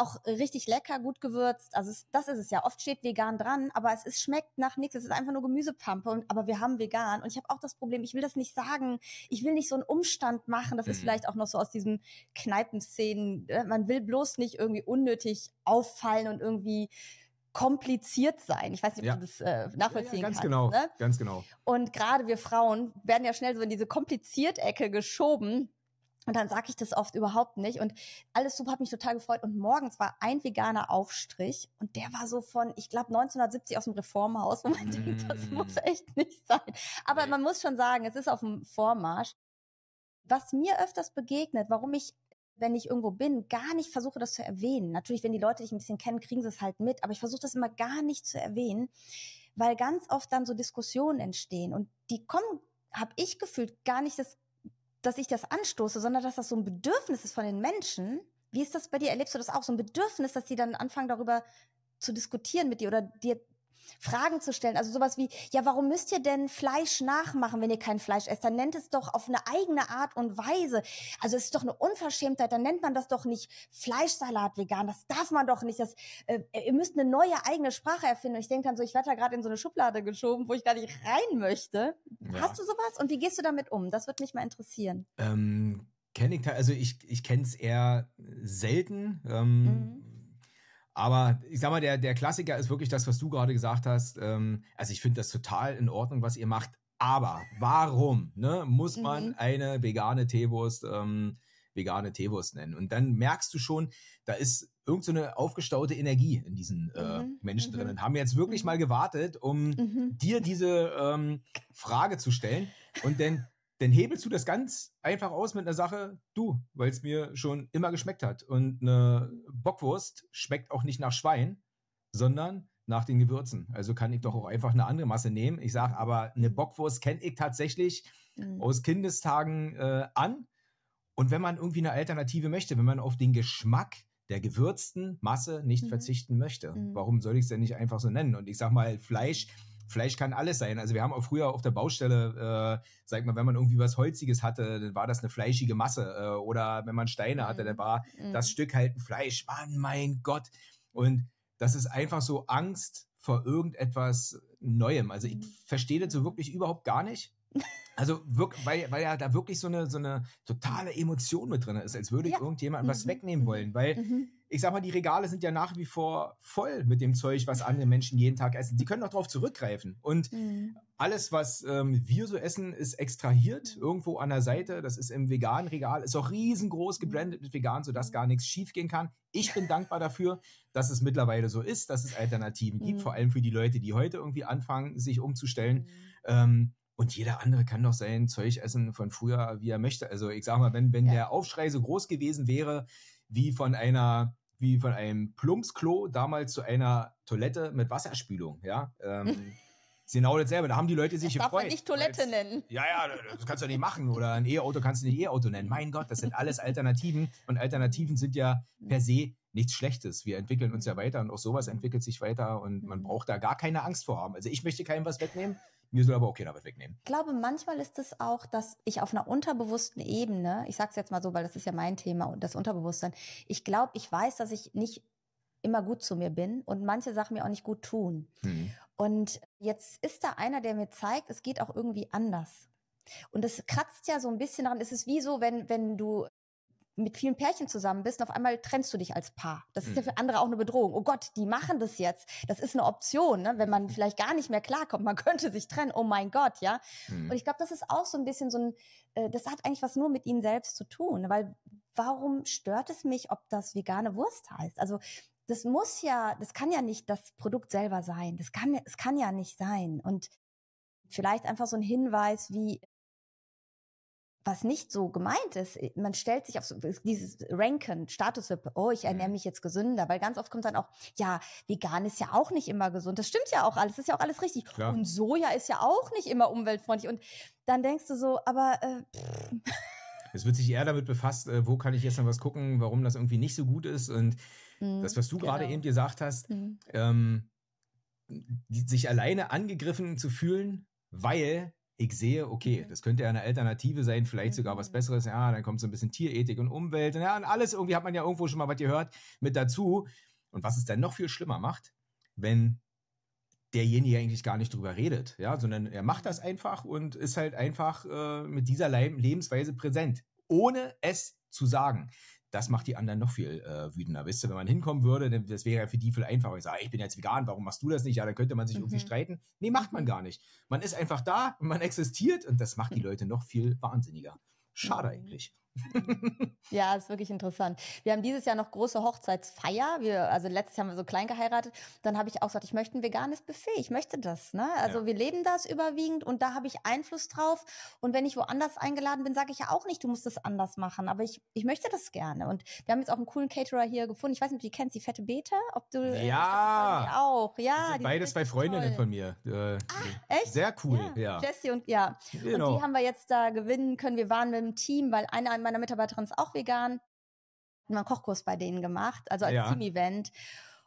auch richtig lecker, gut gewürzt. Also es, das ist es ja. Oft steht vegan dran, aber es ist, schmeckt nach nichts. Es ist einfach nur Gemüsepampe. Und, aber wir haben vegan. Und ich habe auch das Problem, ich will das nicht sagen. Ich will nicht so einen Umstand machen. Das mhm. ist vielleicht auch noch so aus diesen Kneipenszenen. Ne? Man will bloß nicht irgendwie unnötig auffallen und irgendwie kompliziert sein. Ich weiß nicht, ob ja. du das äh, nachvollziehen ja, ja, ganz kannst. Genau, ne? Ganz genau. Und gerade wir Frauen werden ja schnell so in diese kompliziert Ecke geschoben und dann sage ich das oft überhaupt nicht. Und alles super hat mich total gefreut. Und morgens war ein veganer Aufstrich und der war so von, ich glaube, 1970 aus dem Reformhaus, wo man mm. denkt, das muss mm. echt nicht sein. Aber man muss schon sagen, es ist auf dem Vormarsch. Was mir öfters begegnet, warum ich, wenn ich irgendwo bin, gar nicht versuche, das zu erwähnen. Natürlich, wenn die Leute dich ein bisschen kennen, kriegen sie es halt mit, aber ich versuche das immer gar nicht zu erwähnen, weil ganz oft dann so Diskussionen entstehen und die kommen, habe ich gefühlt, gar nicht das dass ich das anstoße, sondern dass das so ein Bedürfnis ist von den Menschen. Wie ist das bei dir? Erlebst du das auch so ein Bedürfnis, dass sie dann anfangen darüber zu diskutieren mit dir oder dir Fragen zu stellen. Also sowas wie, ja, warum müsst ihr denn Fleisch nachmachen, wenn ihr kein Fleisch esst? Dann nennt es doch auf eine eigene Art und Weise. Also es ist doch eine Unverschämtheit. Dann nennt man das doch nicht Fleischsalat vegan. Das darf man doch nicht. Das, äh, ihr müsst eine neue eigene Sprache erfinden. ich denke dann so, ich werde da gerade in so eine Schublade geschoben, wo ich gar nicht rein möchte. Ja. Hast du sowas? Und wie gehst du damit um? Das würde mich mal interessieren. Ähm, kenne ich, also ich, ich kenne es eher selten. Ähm, mhm aber ich sag mal, der, der Klassiker ist wirklich das, was du gerade gesagt hast. Ähm, also ich finde das total in Ordnung, was ihr macht. Aber warum ne, muss man mhm. eine vegane Teewurst ähm, vegane Teewurst nennen? Und dann merkst du schon, da ist irgend so eine aufgestaute Energie in diesen äh, mhm. Menschen mhm. drin. Und haben jetzt wirklich mhm. mal gewartet, um mhm. dir diese ähm, Frage zu stellen. Und dann dann hebelst du das ganz einfach aus mit einer Sache, du, weil es mir schon immer geschmeckt hat. Und eine Bockwurst schmeckt auch nicht nach Schwein, sondern nach den Gewürzen. Also kann ich doch auch einfach eine andere Masse nehmen. Ich sage aber, eine Bockwurst kenne ich tatsächlich mhm. aus Kindestagen äh, an. Und wenn man irgendwie eine Alternative möchte, wenn man auf den Geschmack der gewürzten Masse nicht mhm. verzichten möchte, mhm. warum soll ich es denn nicht einfach so nennen? Und ich sage mal, Fleisch Fleisch kann alles sein. Also wir haben auch früher auf der Baustelle, äh, sag mal, wenn man irgendwie was Holziges hatte, dann war das eine fleischige Masse. Äh, oder wenn man Steine hatte, dann mhm. war mhm. das Stück halt ein Fleisch. Mann, mein Gott. Und das ist einfach so Angst vor irgendetwas Neuem. Also ich mhm. verstehe das so wirklich überhaupt gar nicht. Also wirklich, weil, weil ja da wirklich so eine, so eine totale Emotion mit drin ist, als würde ich ja. irgendjemand mhm. was wegnehmen mhm. wollen. Weil mhm ich sag mal, die Regale sind ja nach wie vor voll mit dem Zeug, was andere Menschen jeden Tag essen. Die können doch darauf zurückgreifen. Und mhm. alles, was ähm, wir so essen, ist extrahiert mhm. irgendwo an der Seite. Das ist im veganen Regal, ist auch riesengroß mhm. gebrandet mit vegan, sodass mhm. gar nichts schiefgehen kann. Ich bin dankbar dafür, dass es mittlerweile so ist, dass es Alternativen mhm. gibt, vor allem für die Leute, die heute irgendwie anfangen, sich umzustellen. Mhm. Ähm, und jeder andere kann doch sein Zeug essen von früher, wie er möchte. Also ich sag mal, wenn, wenn ja. der Aufschrei so groß gewesen wäre, wie von einer wie von einem Plumpsklo damals zu einer Toilette mit Wasserspülung, ja. Ähm, genau dasselbe. Da haben die Leute sich das gefreut. Darf man nicht Toilette nennen. Ja, ja, das kannst du nicht machen. Oder ein E-Auto kannst du nicht E-Auto nennen. Mein Gott, das sind alles Alternativen. Und Alternativen sind ja mhm. per se nichts Schlechtes. Wir entwickeln uns ja mhm. weiter und auch sowas entwickelt sich weiter und man mhm. braucht da gar keine Angst vor haben. Also ich möchte keinem was wegnehmen. Mir soll aber okay damit wegnehmen. Ich glaube, manchmal ist es auch, dass ich auf einer unterbewussten Ebene, ich sage es jetzt mal so, weil das ist ja mein Thema und das Unterbewusstsein, ich glaube, ich weiß, dass ich nicht immer gut zu mir bin und manche Sachen mir auch nicht gut tun. Mhm. Und jetzt ist da einer, der mir zeigt, es geht auch irgendwie anders. Und das kratzt ja so ein bisschen daran. Es ist wie so, wenn, wenn du mit vielen Pärchen zusammen bist und auf einmal trennst du dich als Paar. Das ist ja mhm. für andere auch eine Bedrohung. Oh Gott, die machen das jetzt. Das ist eine Option, ne? wenn man mhm. vielleicht gar nicht mehr klarkommt. Man könnte sich trennen. Oh mein Gott, ja. Und mhm. ich glaube, das ist auch so ein bisschen so ein, äh, das hat eigentlich was nur mit ihnen selbst zu tun, weil warum stört es mich, ob das vegane Wurst heißt? Also das muss ja, das kann ja nicht das Produkt selber sein. Das kann, es kann ja nicht sein. Und vielleicht einfach so ein Hinweis wie, was nicht so gemeint ist. Äh, man stellt sich auf so, dieses Ranken, Status, oh, ich ernähre mhm. mich jetzt gesünder, weil ganz oft kommt dann auch, ja, vegan ist ja auch nicht immer gesund. Das stimmt ja auch alles, ist ja auch alles richtig. Klar. Und Soja ist ja auch nicht immer umweltfreundlich. Und dann denkst du so, aber äh, Es wird sich eher damit befasst, äh, wo kann ich jetzt noch was gucken, warum das irgendwie nicht so gut ist. Und mhm, das, was du gerade genau. eben gesagt hast, mhm. ähm, die, sich alleine angegriffen zu fühlen, weil ich sehe, okay, mhm. das könnte ja eine Alternative sein, vielleicht sogar was mhm. Besseres. Ja, dann kommt so ein bisschen Tierethik und Umwelt und ja, und alles irgendwie hat man ja irgendwo schon mal was gehört mit dazu. Und was es dann noch viel schlimmer macht, wenn derjenige eigentlich gar nicht drüber redet, ja, sondern er macht das mhm. einfach und ist halt einfach äh, mit dieser Lebensweise präsent, ohne es zu sagen das macht die anderen noch viel äh, wütender. Wisst ihr, wenn man hinkommen würde, das wäre ja für die viel einfacher. Ich sage, ich bin jetzt vegan, warum machst du das nicht? Ja, dann könnte man sich mhm. irgendwie streiten. Nee, macht man gar nicht. Man ist einfach da und man existiert und das macht die hm. Leute noch viel wahnsinniger. Schade mhm. eigentlich ja, ist wirklich interessant. Wir haben dieses Jahr noch große Hochzeitsfeier. Wir, also letztes Jahr haben wir so klein geheiratet. Dann habe ich auch gesagt, ich möchte ein veganes Buffet. Ich möchte das. Ne? Also ja. wir leben das überwiegend und da habe ich Einfluss drauf. Und wenn ich woanders eingeladen bin, sage ich ja auch nicht, du musst das anders machen. Aber ich, ich möchte das gerne. Und wir haben jetzt auch einen coolen Caterer hier gefunden. Ich weiß nicht, ob du die kennst, die fette Beta. Ob du äh, ja Die auch, ja. Sind beides zwei Freundinnen toll. von mir. Äh, Ach, echt? Sehr cool, ja. ja. Jessie und ja. Genau. Und die haben wir jetzt da gewinnen können. Wir waren mit dem Team, weil einer einmal meiner Mitarbeiterin ist auch vegan. Haben wir einen Kochkurs bei denen gemacht, also als ja. Team-Event.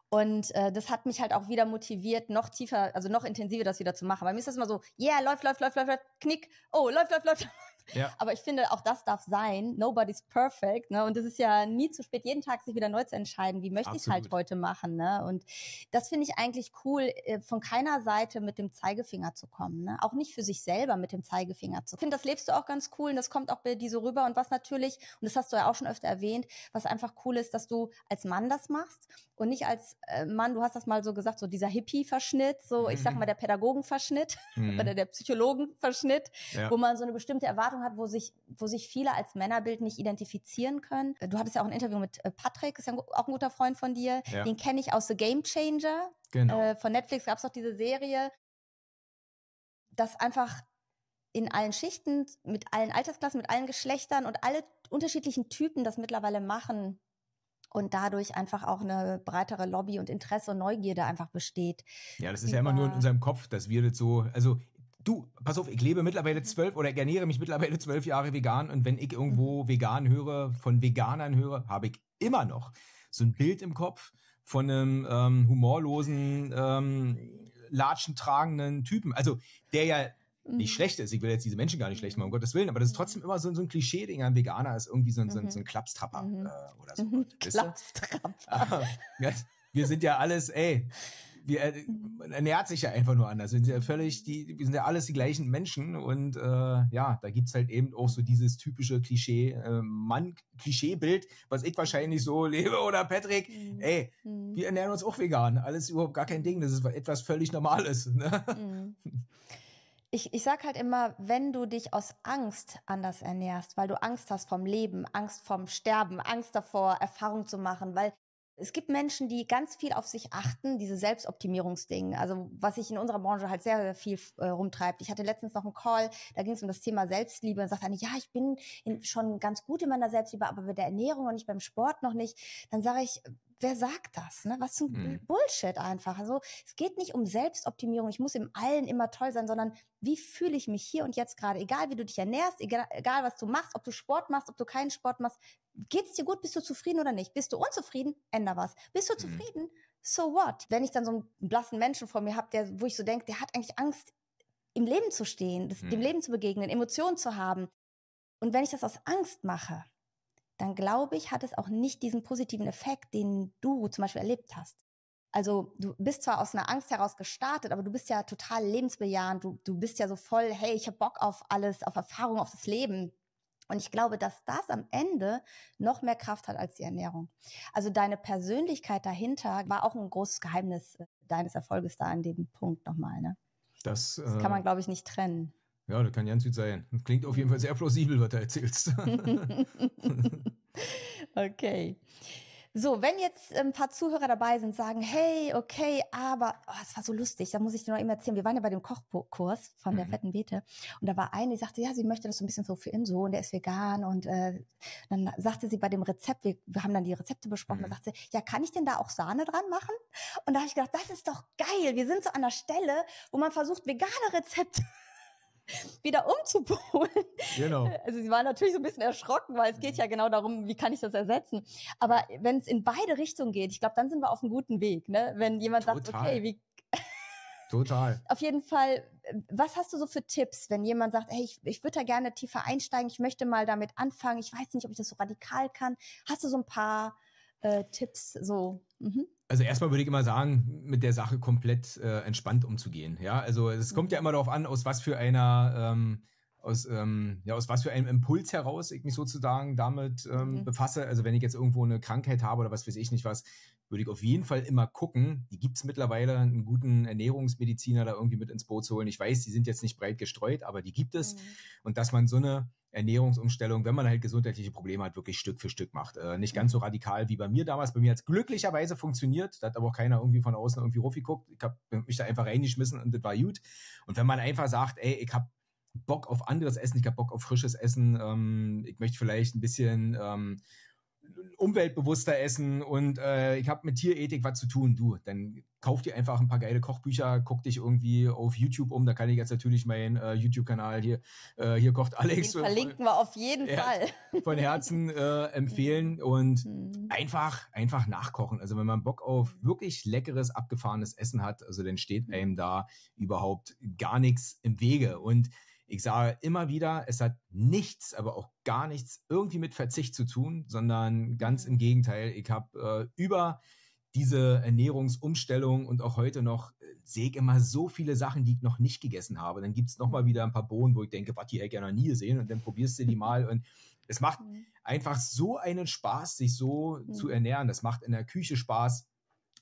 Und äh, das hat mich halt auch wieder motiviert, noch tiefer, also noch intensiver das wieder zu machen. Bei mir ist das immer so, yeah, läuft, läuft, läuft, läuft, läuft, knick, oh, läuft, läuft, läuft, ja. Aber ich finde, auch das darf sein. Nobody's perfect. Ne? Und es ist ja nie zu spät, jeden Tag sich wieder neu zu entscheiden, wie möchte ich halt heute machen. Ne? Und das finde ich eigentlich cool, äh, von keiner Seite mit dem Zeigefinger zu kommen. Ne? Auch nicht für sich selber mit dem Zeigefinger zu kommen. Ich finde, das lebst du auch ganz cool und das kommt auch bei dir so rüber. Und was natürlich, und das hast du ja auch schon öfter erwähnt, was einfach cool ist, dass du als Mann das machst und nicht als äh, Mann, du hast das mal so gesagt, so dieser Hippie-Verschnitt, so ich sag mhm. mal der Pädagogenverschnitt mhm. oder der Psychologenverschnitt, ja. wo man so eine bestimmte Erwartung Erfahrung hat, wo sich, wo sich viele als Männerbild nicht identifizieren können. Äh, du hattest ja auch ein Interview mit äh, Patrick, ist ja auch ein guter Freund von dir. Ja. Den kenne ich aus The Game Changer. Genau. Äh, von Netflix gab es auch diese Serie, dass einfach in allen Schichten, mit allen Altersklassen, mit allen Geschlechtern und alle unterschiedlichen Typen das mittlerweile machen und dadurch einfach auch eine breitere Lobby und Interesse und Neugierde einfach besteht. Ja, das ist ja immer nur in unserem Kopf, dass wir das so, also Du, pass auf, ich lebe mittlerweile mhm. zwölf oder ernähre mich mittlerweile zwölf Jahre vegan und wenn ich irgendwo mhm. vegan höre, von Veganern höre, habe ich immer noch so ein Bild im Kopf von einem ähm, humorlosen, ähm, latschentragenden Typen. Also der ja nicht mhm. schlecht ist. Ich will jetzt diese Menschen gar nicht schlecht machen, um Gottes Willen, aber das ist trotzdem immer so, so ein Klischee-Ding. Ein Veganer ist irgendwie so ein, so ein, so ein Klapstrapper äh, oder so. Klapstrapper. wir sind ja alles, ey, wir äh, ernährt sich ja einfach nur anders. Wir sind ja völlig, die, wir sind ja alles die gleichen Menschen und äh, ja, da gibt es halt eben auch so dieses typische Klischee, äh, Mann-Klischeebild, was ich wahrscheinlich so lebe oder Patrick, mhm. ey, mhm. wir ernähren uns auch vegan. Alles überhaupt gar kein Ding. Das ist etwas völlig Normales. Ne? Mhm. Ich, ich sag halt immer, wenn du dich aus Angst anders ernährst, weil du Angst hast vom Leben, Angst vom Sterben, Angst davor, Erfahrung zu machen, weil es gibt Menschen, die ganz viel auf sich achten, diese Selbstoptimierungsding. Also was sich in unserer Branche halt sehr, sehr viel äh, rumtreibt. Ich hatte letztens noch einen Call, da ging es um das Thema Selbstliebe und sagte eine, ja, ich bin in, schon ganz gut in meiner Selbstliebe, aber bei der Ernährung und nicht beim Sport noch nicht. Dann sage ich, wer sagt das? Ne? Was zum hm. Bullshit einfach. Also es geht nicht um Selbstoptimierung, ich muss im Allen immer toll sein, sondern wie fühle ich mich hier und jetzt gerade? Egal wie du dich ernährst, egal, egal was du machst, ob du Sport machst, ob du keinen Sport machst, geht's dir gut, bist du zufrieden oder nicht? Bist du unzufrieden? Änder was. Bist du mhm. zufrieden? So what? Wenn ich dann so einen blassen Menschen vor mir habe, der, wo ich so denke, der hat eigentlich Angst, im Leben zu stehen, das, hm. dem mhm. Leben zu begegnen, Emotionen zu haben. Und wenn ich das aus Angst mache, dann glaube ich, hat es auch nicht diesen positiven Effekt, den du zum Beispiel erlebt hast. Also du bist zwar aus einer Angst heraus gestartet, aber du bist ja total lebensbejahend. Du, du bist ja so voll, hey, ich habe Bock auf alles, auf Erfahrung, auf das Leben. Und ich glaube, dass das am Ende noch mehr Kraft hat als die Ernährung. Also deine Persönlichkeit dahinter war auch ein großes Geheimnis äh, deines Erfolges da an dem Punkt nochmal. Ne? Das, das kann man, äh, glaube ich, nicht trennen. Ja, das kann ganz gut sein. Klingt auf jeden Fall sehr plausibel, was du erzählst. okay. So, wenn jetzt ein ähm, paar Zuhörer dabei sind, sagen, hey, okay, aber oh, es war so lustig, da muss ich dir noch eben erzählen. Wir waren ja bei dem Kochkurs von der mhm. fetten Bete und da war eine, die sagte, ja, sie möchte das so ein bisschen so für ihn so und der ist vegan und äh, dann sagte sie bei dem Rezept, wir, wir haben dann die Rezepte besprochen, mhm. da sagte sie, ja, kann ich denn da auch Sahne dran machen? Und da habe ich gedacht, das ist doch geil, wir sind so an der Stelle, wo man versucht, vegane Rezepte wieder umzupolen. Genau. Also sie waren natürlich so ein bisschen erschrocken, weil es geht ja mhm. genau darum, wie kann ich das ersetzen. Aber wenn es in beide Richtungen geht, ich glaube, dann sind wir auf einem guten Weg. Ne? Wenn jemand Total. sagt, okay, wie Total. Auf jeden Fall, äh, was hast du so für Tipps, wenn jemand sagt, hey, ich, ich würde da gerne tiefer einsteigen, ich möchte mal damit anfangen, ich weiß nicht, ob ich das so radikal kann. Hast du so ein paar äh, Tipps so? Mhm. Also erstmal würde ich immer sagen, mit der Sache komplett äh, entspannt umzugehen. Ja, also es kommt ja immer darauf an, aus was für einer, ähm, aus, ähm, ja, aus was für einem Impuls heraus ich mich sozusagen damit ähm, mhm. befasse. Also wenn ich jetzt irgendwo eine Krankheit habe oder was weiß ich nicht was, würde ich auf jeden Fall immer gucken. Die gibt es mittlerweile, einen guten Ernährungsmediziner da irgendwie mit ins Boot zu holen. Ich weiß, die sind jetzt nicht breit gestreut, aber die gibt es. Mhm. Und dass man so eine Ernährungsumstellung, wenn man halt gesundheitliche Probleme hat, wirklich Stück für Stück macht. Äh, nicht ganz so mhm. radikal wie bei mir damals. Bei mir hat es glücklicherweise funktioniert. Da hat aber auch keiner irgendwie von außen irgendwie rufi Ich habe mich da einfach reingeschmissen und das war gut. Und wenn man einfach sagt, ey, ich habe Bock auf anderes Essen, ich habe Bock auf frisches Essen, ähm, ich möchte vielleicht ein bisschen ähm, umweltbewusster essen und äh, ich habe mit Tierethik was zu tun, du, dann kauf dir einfach ein paar geile Kochbücher, guck dich irgendwie auf YouTube um, da kann ich jetzt natürlich meinen äh, YouTube-Kanal hier, äh, hier kocht Alex. Den verlinken von, wir auf jeden ja, Fall. Von Herzen äh, empfehlen mhm. und mhm. einfach, einfach nachkochen. Also wenn man Bock auf wirklich leckeres, abgefahrenes Essen hat, also dann steht mhm. einem da überhaupt gar nichts im Wege und ich sage immer wieder, es hat nichts, aber auch gar nichts irgendwie mit Verzicht zu tun, sondern ganz im Gegenteil. Ich habe äh, über diese Ernährungsumstellung und auch heute noch äh, sehe ich immer so viele Sachen, die ich noch nicht gegessen habe. Dann gibt's noch mal wieder ein paar Bohnen, wo ich denke, was, die hätte ich ja noch nie gesehen. Und dann probierst du die mal. Und es macht mhm. einfach so einen Spaß, sich so mhm. zu ernähren. Das macht in der Küche Spaß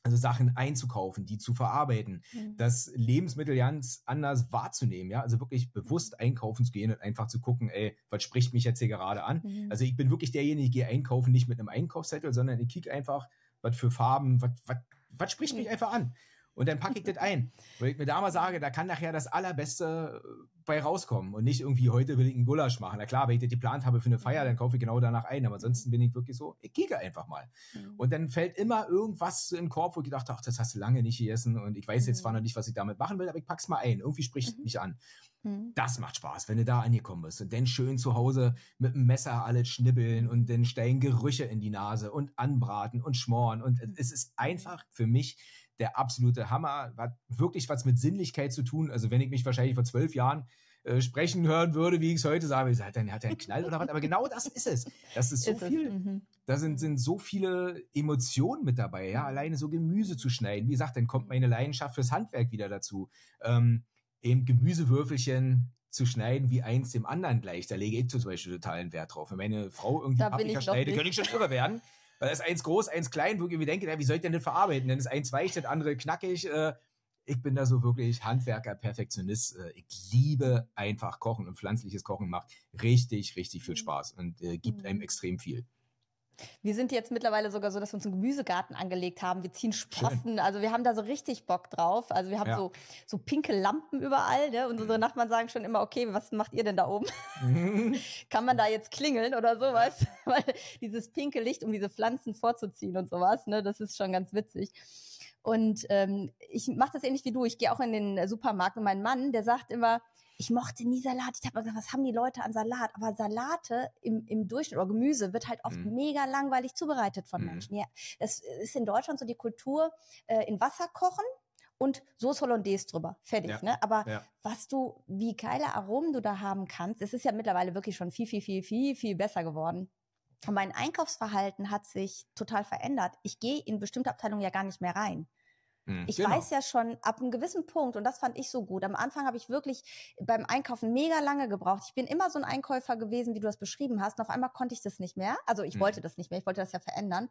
also Sachen einzukaufen, die zu verarbeiten, mhm. das Lebensmittel ganz anders wahrzunehmen, ja, also wirklich bewusst mhm. einkaufen zu gehen und einfach zu gucken, ey, was spricht mich jetzt hier gerade an? Mhm. Also ich bin wirklich derjenige, ich gehe einkaufen, nicht mit einem Einkaufszettel, sondern ich kicke einfach, was für Farben, was, was, was spricht mhm. mich hm. einfach an? Und dann packe ich das ein, weil ich mir da mal sage, da kann nachher das Allerbeste äh, bei rauskommen und nicht irgendwie, heute will ich einen Gulasch machen. Na klar, wenn ich das geplant habe für eine Feier, dann kaufe ich genau danach ein, aber ansonsten bin ich wirklich so, ich kicke einfach mal. Mhm. Und dann fällt immer irgendwas in den Korb, wo ich gedacht habe, das hast du lange nicht gegessen und ich weiß jetzt zwar mhm. noch nicht, was ich damit machen will, aber ich pack's mal ein. Irgendwie spricht mhm. mich an. Mhm. Das macht Spaß, wenn du da angekommen bist und dann schön zu Hause mit dem Messer alles schnibbeln und dann steigen Gerüche in die Nase und anbraten und schmoren und es ist einfach für mich der absolute Hammer, hat wirklich was mit Sinnlichkeit zu tun. Also wenn ich mich wahrscheinlich vor zwölf Jahren äh, sprechen hören würde, wie ich es heute sage, ich, hat er einen Knall oder was? Aber genau das ist es. Das ist so ist viel. Mhm. Da sind, sind so viele Emotionen mit dabei. Ja, mhm. alleine so Gemüse zu schneiden. Wie gesagt, dann kommt meine Leidenschaft fürs Handwerk wieder dazu. Ähm, eben Gemüsewürfelchen zu schneiden, wie eins dem anderen gleich. Da lege ich zum Beispiel totalen Wert drauf. Wenn meine Frau irgendwie Paprika schneide, könnte ich schon irre werden. Weil das eins groß, eins klein, wo ich irgendwie denke, na, wie soll ich denn das verarbeiten? Dann ist eins weich, das andere knackig. Äh. ich bin da so wirklich Handwerker, Perfektionist. Äh. ich liebe einfach Kochen und pflanzliches Kochen macht richtig, richtig viel mhm. Spaß und äh, gibt einem mhm. extrem viel. Wir sind jetzt mittlerweile sogar so, dass wir uns einen Gemüsegarten angelegt haben. Wir ziehen Sprossen. Schön. Also wir haben da so richtig Bock drauf. Also wir haben ja. so, so pinke Lampen überall. Ne? Und unsere mhm. Nachbarn sagen schon immer, okay, was macht ihr denn da oben? Mhm. Kann man da jetzt klingeln oder sowas? Weil dieses pinke Licht, um diese Pflanzen vorzuziehen und sowas, ne? das ist schon ganz witzig. Und ähm, ich mache das ähnlich wie du. Ich gehe auch in den Supermarkt und mein Mann, der sagt immer, ich mochte nie Salat. Ich habe mal gesagt, was haben die Leute an Salat? Aber Salate im, im Durchschnitt oder Gemüse wird halt oft mhm. mega langweilig zubereitet von mhm. Menschen. Ja, das ist in Deutschland so die Kultur, äh, in Wasser kochen und Soße Hollandaise drüber. Fertig, ja. ne? Aber ja. was du, wie geile Aromen du da haben kannst, es ist ja mittlerweile wirklich schon viel, viel, viel, viel, viel besser geworden. Und mein Einkaufsverhalten hat sich total verändert. Ich gehe in bestimmte Abteilungen ja gar nicht mehr rein. Hm, ich genau. weiß ja schon ab einem gewissen Punkt, und das fand ich so gut. Am Anfang habe ich wirklich beim Einkaufen mega lange gebraucht. Ich bin immer so ein Einkäufer gewesen, wie du das beschrieben hast. Und auf einmal konnte ich das nicht mehr. Also ich mhm. wollte das nicht mehr. Ich wollte das ja verändern.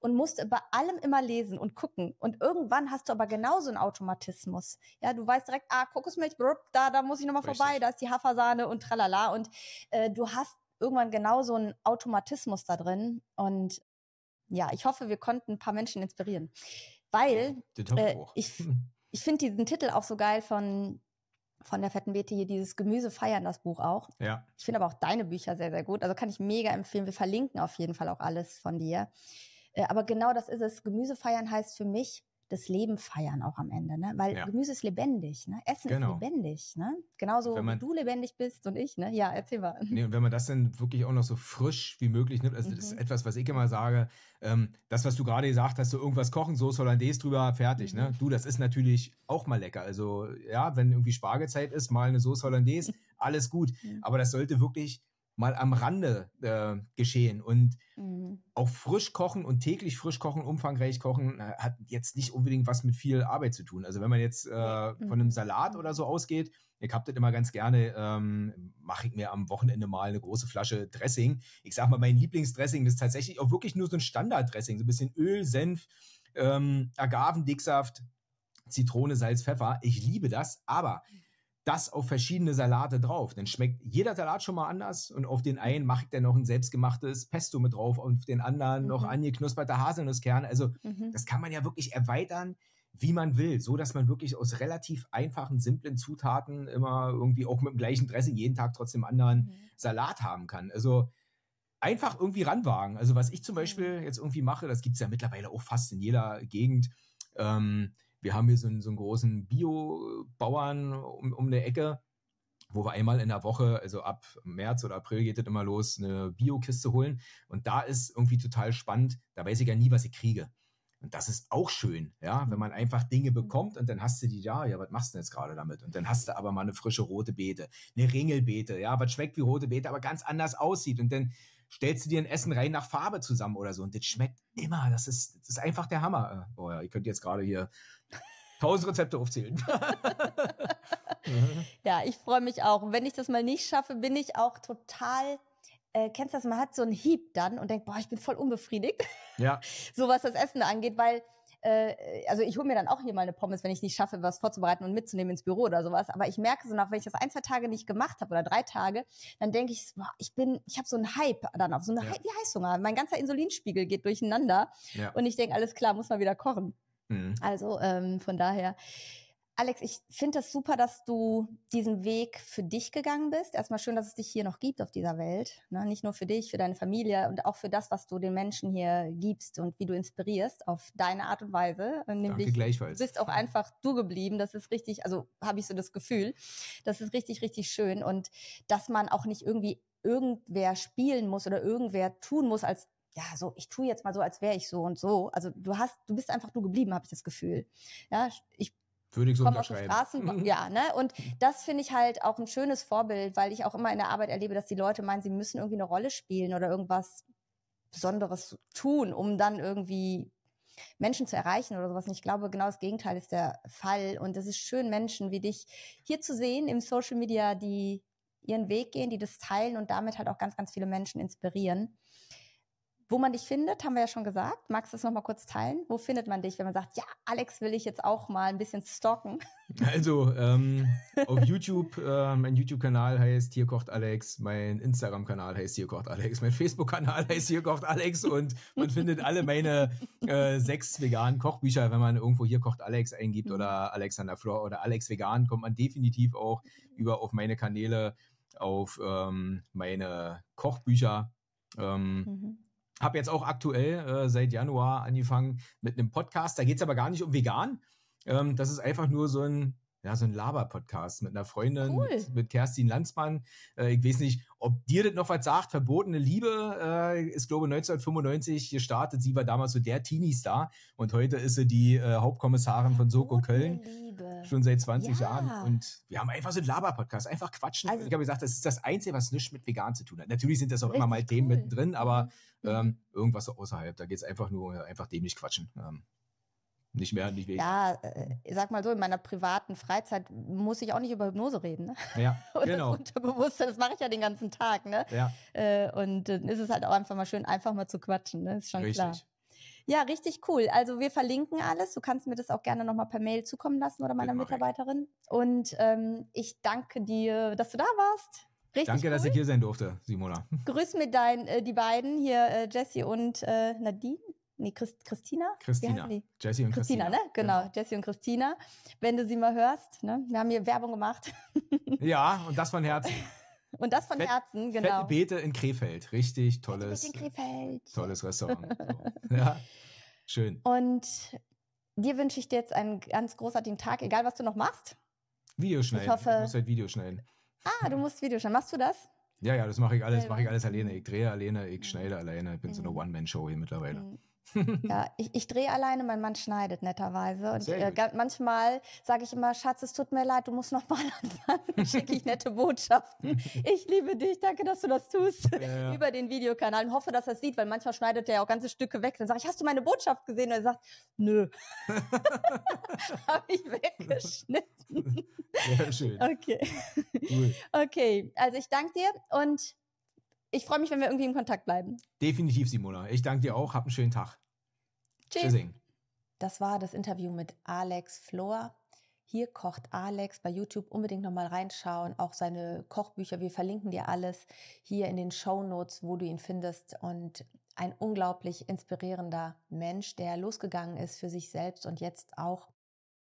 Und musste bei allem immer lesen und gucken. Und irgendwann hast du aber genauso einen Automatismus. Ja, du weißt direkt, ah, Kokosmilch, blub, da, da muss ich nochmal vorbei. Da ist die Hafersahne und tralala. Und äh, du hast irgendwann genauso einen Automatismus da drin. Und ja, ich hoffe, wir konnten ein paar Menschen inspirieren. Weil äh, ich, ich finde diesen Titel auch so geil von, von der fetten Bete hier, dieses Gemüse feiern, das Buch auch. Ja. Ich finde aber auch deine Bücher sehr, sehr gut. Also kann ich mega empfehlen. Wir verlinken auf jeden Fall auch alles von dir. Äh, aber genau das ist es. Gemüse feiern heißt für mich, das Leben feiern auch am Ende, ne? Weil ja. Gemüse ist lebendig, ne? Essen genau. ist lebendig, ne? Genauso man, wie du lebendig bist und ich, ne? Ja, erzähl mal. Nee, und wenn man das dann wirklich auch noch so frisch wie möglich nimmt, also mhm. das ist mhm. etwas, was ich immer sage, ähm, das, was du gerade gesagt hast, so irgendwas kochen, Soße Hollandaise drüber, fertig, ne? mhm. ne? Du, das ist natürlich auch mal lecker. Also ja, wenn irgendwie Spargelzeit ist, mal eine Soße Hollandaise, alles gut. Mhm. Aber das sollte wirklich mal am Rande äh, geschehen. Und mhm. auch frisch kochen und täglich frisch kochen, umfangreich kochen, äh, hat jetzt nicht unbedingt was mit viel Arbeit zu tun. Also wenn man jetzt äh, mhm. von einem mhm. Salat oder so mhm. ausgeht, ich habe das immer ganz gerne, ähm, mache ich mir am Wochenende mal eine große Flasche Dressing. Ich sage mal, mein Lieblingsdressing ist tatsächlich auch wirklich nur so ein Standarddressing, so ein bisschen Öl, Senf, ähm, Agavendicksaft, Zitrone, Salz, Pfeffer. Ich liebe das, aber mhm das auf verschiedene Salate drauf. Dann schmeckt jeder Salat schon mal anders und auf den einen mache ich dann noch ein selbstgemachtes Pesto mit drauf und auf den anderen mhm. noch angeknusperte Haselnusskern. Also mhm. das kann man ja wirklich erweitern, wie man will, so dass man wirklich aus relativ einfachen, simplen Zutaten immer irgendwie auch mit dem gleichen Dressing jeden Tag trotzdem anderen mhm. Salat haben kann. Also einfach irgendwie ranwagen. Also was ich zum mhm. Beispiel jetzt irgendwie mache, das gibt es ja mittlerweile auch fast in jeder Gegend. Ähm, wir haben hier so einen, so einen großen Bio-Bauern um, um eine Ecke, wo wir einmal in der Woche, also ab März oder April geht das immer los, eine Bio-Kiste holen. Und da ist irgendwie total spannend, da weiß ich ja nie, was ich kriege. Und das ist auch schön, ja, wenn mhm. man einfach Dinge mhm. bekommt und dann hast du die ja, ja, was machst du denn jetzt gerade damit? Und dann hast du aber mal eine frische rote Beete, eine Ringelbeete, ja, was schmeckt wie rote Beete, aber ganz anders aussieht. Und dann stellst du dir ein Essen rein nach Farbe zusammen oder so. Und das schmeckt immer. Das ist, das ist einfach der Hammer. Äh, oh ja, ihr könnt jetzt gerade hier tausend Rezepte aufzählen. ja, ich freue mich auch. wenn ich das mal nicht schaffe, bin ich auch total äh, kennst das, man hat so einen Hieb dann und denkt, boah, ich bin voll unbefriedigt. Ja. so was das Essen angeht, weil äh, also ich hole mir dann auch hier mal eine Pommes, wenn ich nicht schaffe, was vorzubereiten und mitzunehmen ins Büro oder sowas. Aber ich merke so nach, wenn ich das ein, zwei Tage nicht gemacht habe oder drei Tage, dann denke ich, boah, ich bin, ich habe so einen Hype dann auf so eine ja. wie Heißhunger. Mein ganzer Insulinspiegel geht durcheinander ja. und ich denke, alles klar, muss man wieder kochen. Mhm. Also ähm, von daher. Alex, ich finde das super, dass du diesen Weg für dich gegangen bist. Erstmal schön, dass es dich hier noch gibt auf dieser Welt. Ne? Nicht nur für dich, für deine Familie und auch für das, was du den Menschen hier gibst und wie du inspirierst auf deine Art und Weise. Äh, nämlich, Danke gleichfalls. Du bist auch einfach du geblieben. Das ist richtig, also habe ich so das Gefühl. Das ist richtig, richtig schön. Und dass man auch nicht irgendwie irgendwer spielen muss oder irgendwer tun muss, als ja, so, ich tue jetzt mal so, als wäre ich so und so. Also du hast, du bist einfach du geblieben, habe ich das Gefühl. Ja, ich würde ich so unterschreiben. Mhm. ja, ne? Und mhm. das finde ich halt auch ein schönes Vorbild, weil ich auch immer in der Arbeit erlebe, dass die Leute meinen, sie müssen irgendwie eine Rolle spielen oder irgendwas Besonderes tun, um dann irgendwie Menschen zu erreichen oder sowas. Und ich glaube, genau das Gegenteil ist der Fall. Und es ist schön, Menschen wie dich hier zu sehen im Social Media, die ihren Weg gehen, die das teilen und damit halt auch ganz, ganz viele Menschen inspirieren. Wo man dich findet, haben wir ja schon gesagt. Magst du das nochmal kurz teilen? Wo findet man dich, wenn man sagt, ja, Alex will ich jetzt auch mal ein bisschen stalken? Also, ähm, auf YouTube, äh, mein YouTube-Kanal heißt Hier kocht Alex, mein Instagram-Kanal heißt Hier kocht Alex, mein Facebook-Kanal heißt Hier kocht Alex und man findet alle meine äh, sechs veganen Kochbücher, wenn man irgendwo Hier kocht Alex eingibt mhm. oder Alexander Flor oder Alex Vegan, kommt man definitiv auch über auf meine Kanäle, auf ähm, meine Kochbücher. Ähm, mhm. Habe jetzt auch aktuell äh, seit Januar angefangen mit einem Podcast. Da geht es aber gar nicht um vegan. Ähm, das ist einfach nur so ein ja, so ein Laber-Podcast mit einer Freundin, cool. mit, mit, Kerstin Landsmann. Äh, ich weiß nicht, ob dir das noch was sagt. Verbotene Liebe äh, ist, glaube ich, 1995 gestartet. Sie war damals so der Teenie-Star und heute ist sie die äh, Hauptkommissarin von Soko Köln. Liebe. Schon seit 20 ja. Jahren. Und wir haben einfach so einen Laber-Podcast, einfach quatschen. Also, ich habe gesagt, das ist das Einzige, was nichts mit vegan zu tun hat. Natürlich sind das auch immer mal Themen cool. mit drin, aber mhm. ähm, irgendwas außerhalb. Da geht es einfach nur einfach dämlich quatschen. Ähm, nicht mehr, nicht weniger. Ja, ich äh, sag mal so, in meiner privaten Freizeit muss ich auch nicht über Hypnose reden. Ne? Ja, und genau. das Unterbewusstsein, das mache ich ja den ganzen Tag. Ne? Ja. Äh, und dann ist es halt auch einfach mal schön, einfach mal zu quatschen. Ne? Ist schon richtig. klar. Ja, richtig cool. Also wir verlinken alles. Du kannst mir das auch gerne nochmal per Mail zukommen lassen oder meiner Mitarbeiterin. Und ähm, ich danke dir, dass du da warst. Richtig danke, cool. dass ich hier sein durfte, Simona. Grüß mir dein, äh, die beiden hier, äh, Jessie und äh, Nadine nee, Christ, Christina? Christina. Jessie und Christina. Christina, ne? Genau, ja. Genau. Jessie und Christina. Wenn du sie mal hörst, ne? Wir haben hier Werbung gemacht. ja, und das von Herzen. Und das von Fett, Herzen, genau. Fette Beete in Krefeld, richtig tolles. Fette Beete in Krefeld. Tolles Restaurant. ja, schön. Und dir wünsche ich dir jetzt einen ganz großartigen Tag, egal was du noch machst. Videoschneiden. Ich hoffe. Du musst halt Videoschneiden. Ah, du musst Videoschneiden. Machst du das? Ja, ja, das mache ich alles, mache ich alles alleine. Ich drehe alleine, ich mhm. schneide alleine. Ich bin so eine mhm. One-Man-Show hier mittlerweile. Mhm ja, ich, ich drehe alleine, mein Mann schneidet netterweise. Und äh, manchmal sage ich immer, Schatz, es tut mir leid, du musst nochmal anfangen. Schicke ich nette Botschaften. Ich liebe dich, danke, dass du das tust. Ja, ja. Über den Videokanal und hoffe, dass er es sieht, weil manchmal schneidet er ja auch ganze Stücke weg. Dann sage ich, hast du meine Botschaft gesehen? Und er sagt, nö. Habe ich weggeschnitten. Sehr schön. Okay. Cool. Okay, also ich danke dir und ich freue mich, wenn wir irgendwie in Kontakt bleiben. Definitiv, Simona. Ich danke dir auch. Hab einen schönen Tag. Tschüss. Tschüssing. Das war das Interview mit Alex Flor. Hier kocht Alex bei YouTube unbedingt nochmal reinschauen. Auch seine Kochbücher. Wir verlinken dir alles hier in den Show Notes, wo du ihn findest. Und ein unglaublich inspirierender Mensch, der losgegangen ist für sich selbst und jetzt auch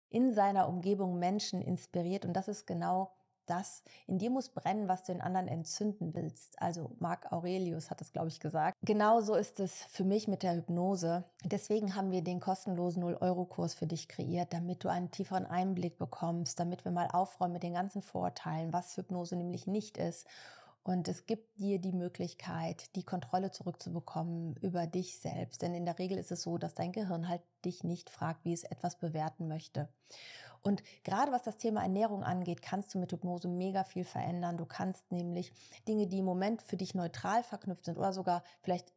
in seiner Umgebung Menschen inspiriert. Und das ist genau das, in dir muss brennen, was du den anderen entzünden willst. Also Marc Aurelius hat das, glaube ich, gesagt. Genauso ist es für mich mit der Hypnose. Deswegen haben wir den kostenlosen 0-Euro-Kurs für dich kreiert, damit du einen tieferen Einblick bekommst, damit wir mal aufräumen mit den ganzen Vorurteilen, was Hypnose nämlich nicht ist. Und es gibt dir die Möglichkeit, die Kontrolle zurückzubekommen über dich selbst. Denn in der Regel ist es so, dass dein Gehirn halt dich nicht fragt, wie es etwas bewerten möchte. Und gerade was das Thema Ernährung angeht, kannst du mit Hypnose mega viel verändern. Du kannst nämlich Dinge, die im Moment für dich neutral verknüpft sind oder sogar vielleicht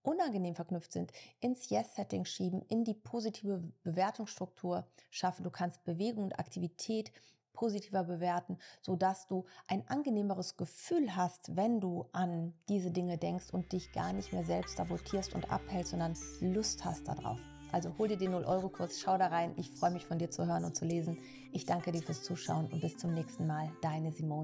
unangenehm verknüpft sind, ins Yes-Setting schieben, in die positive Bewertungsstruktur schaffen. Du kannst Bewegung und Aktivität positiver bewerten, so dass du ein angenehmeres Gefühl hast, wenn du an diese Dinge denkst und dich gar nicht mehr selbst sabotierst und abhältst, sondern Lust hast darauf. Also hol dir den 0-Euro-Kurs, schau da rein. Ich freue mich von dir zu hören und zu lesen. Ich danke dir fürs Zuschauen und bis zum nächsten Mal. Deine Simone.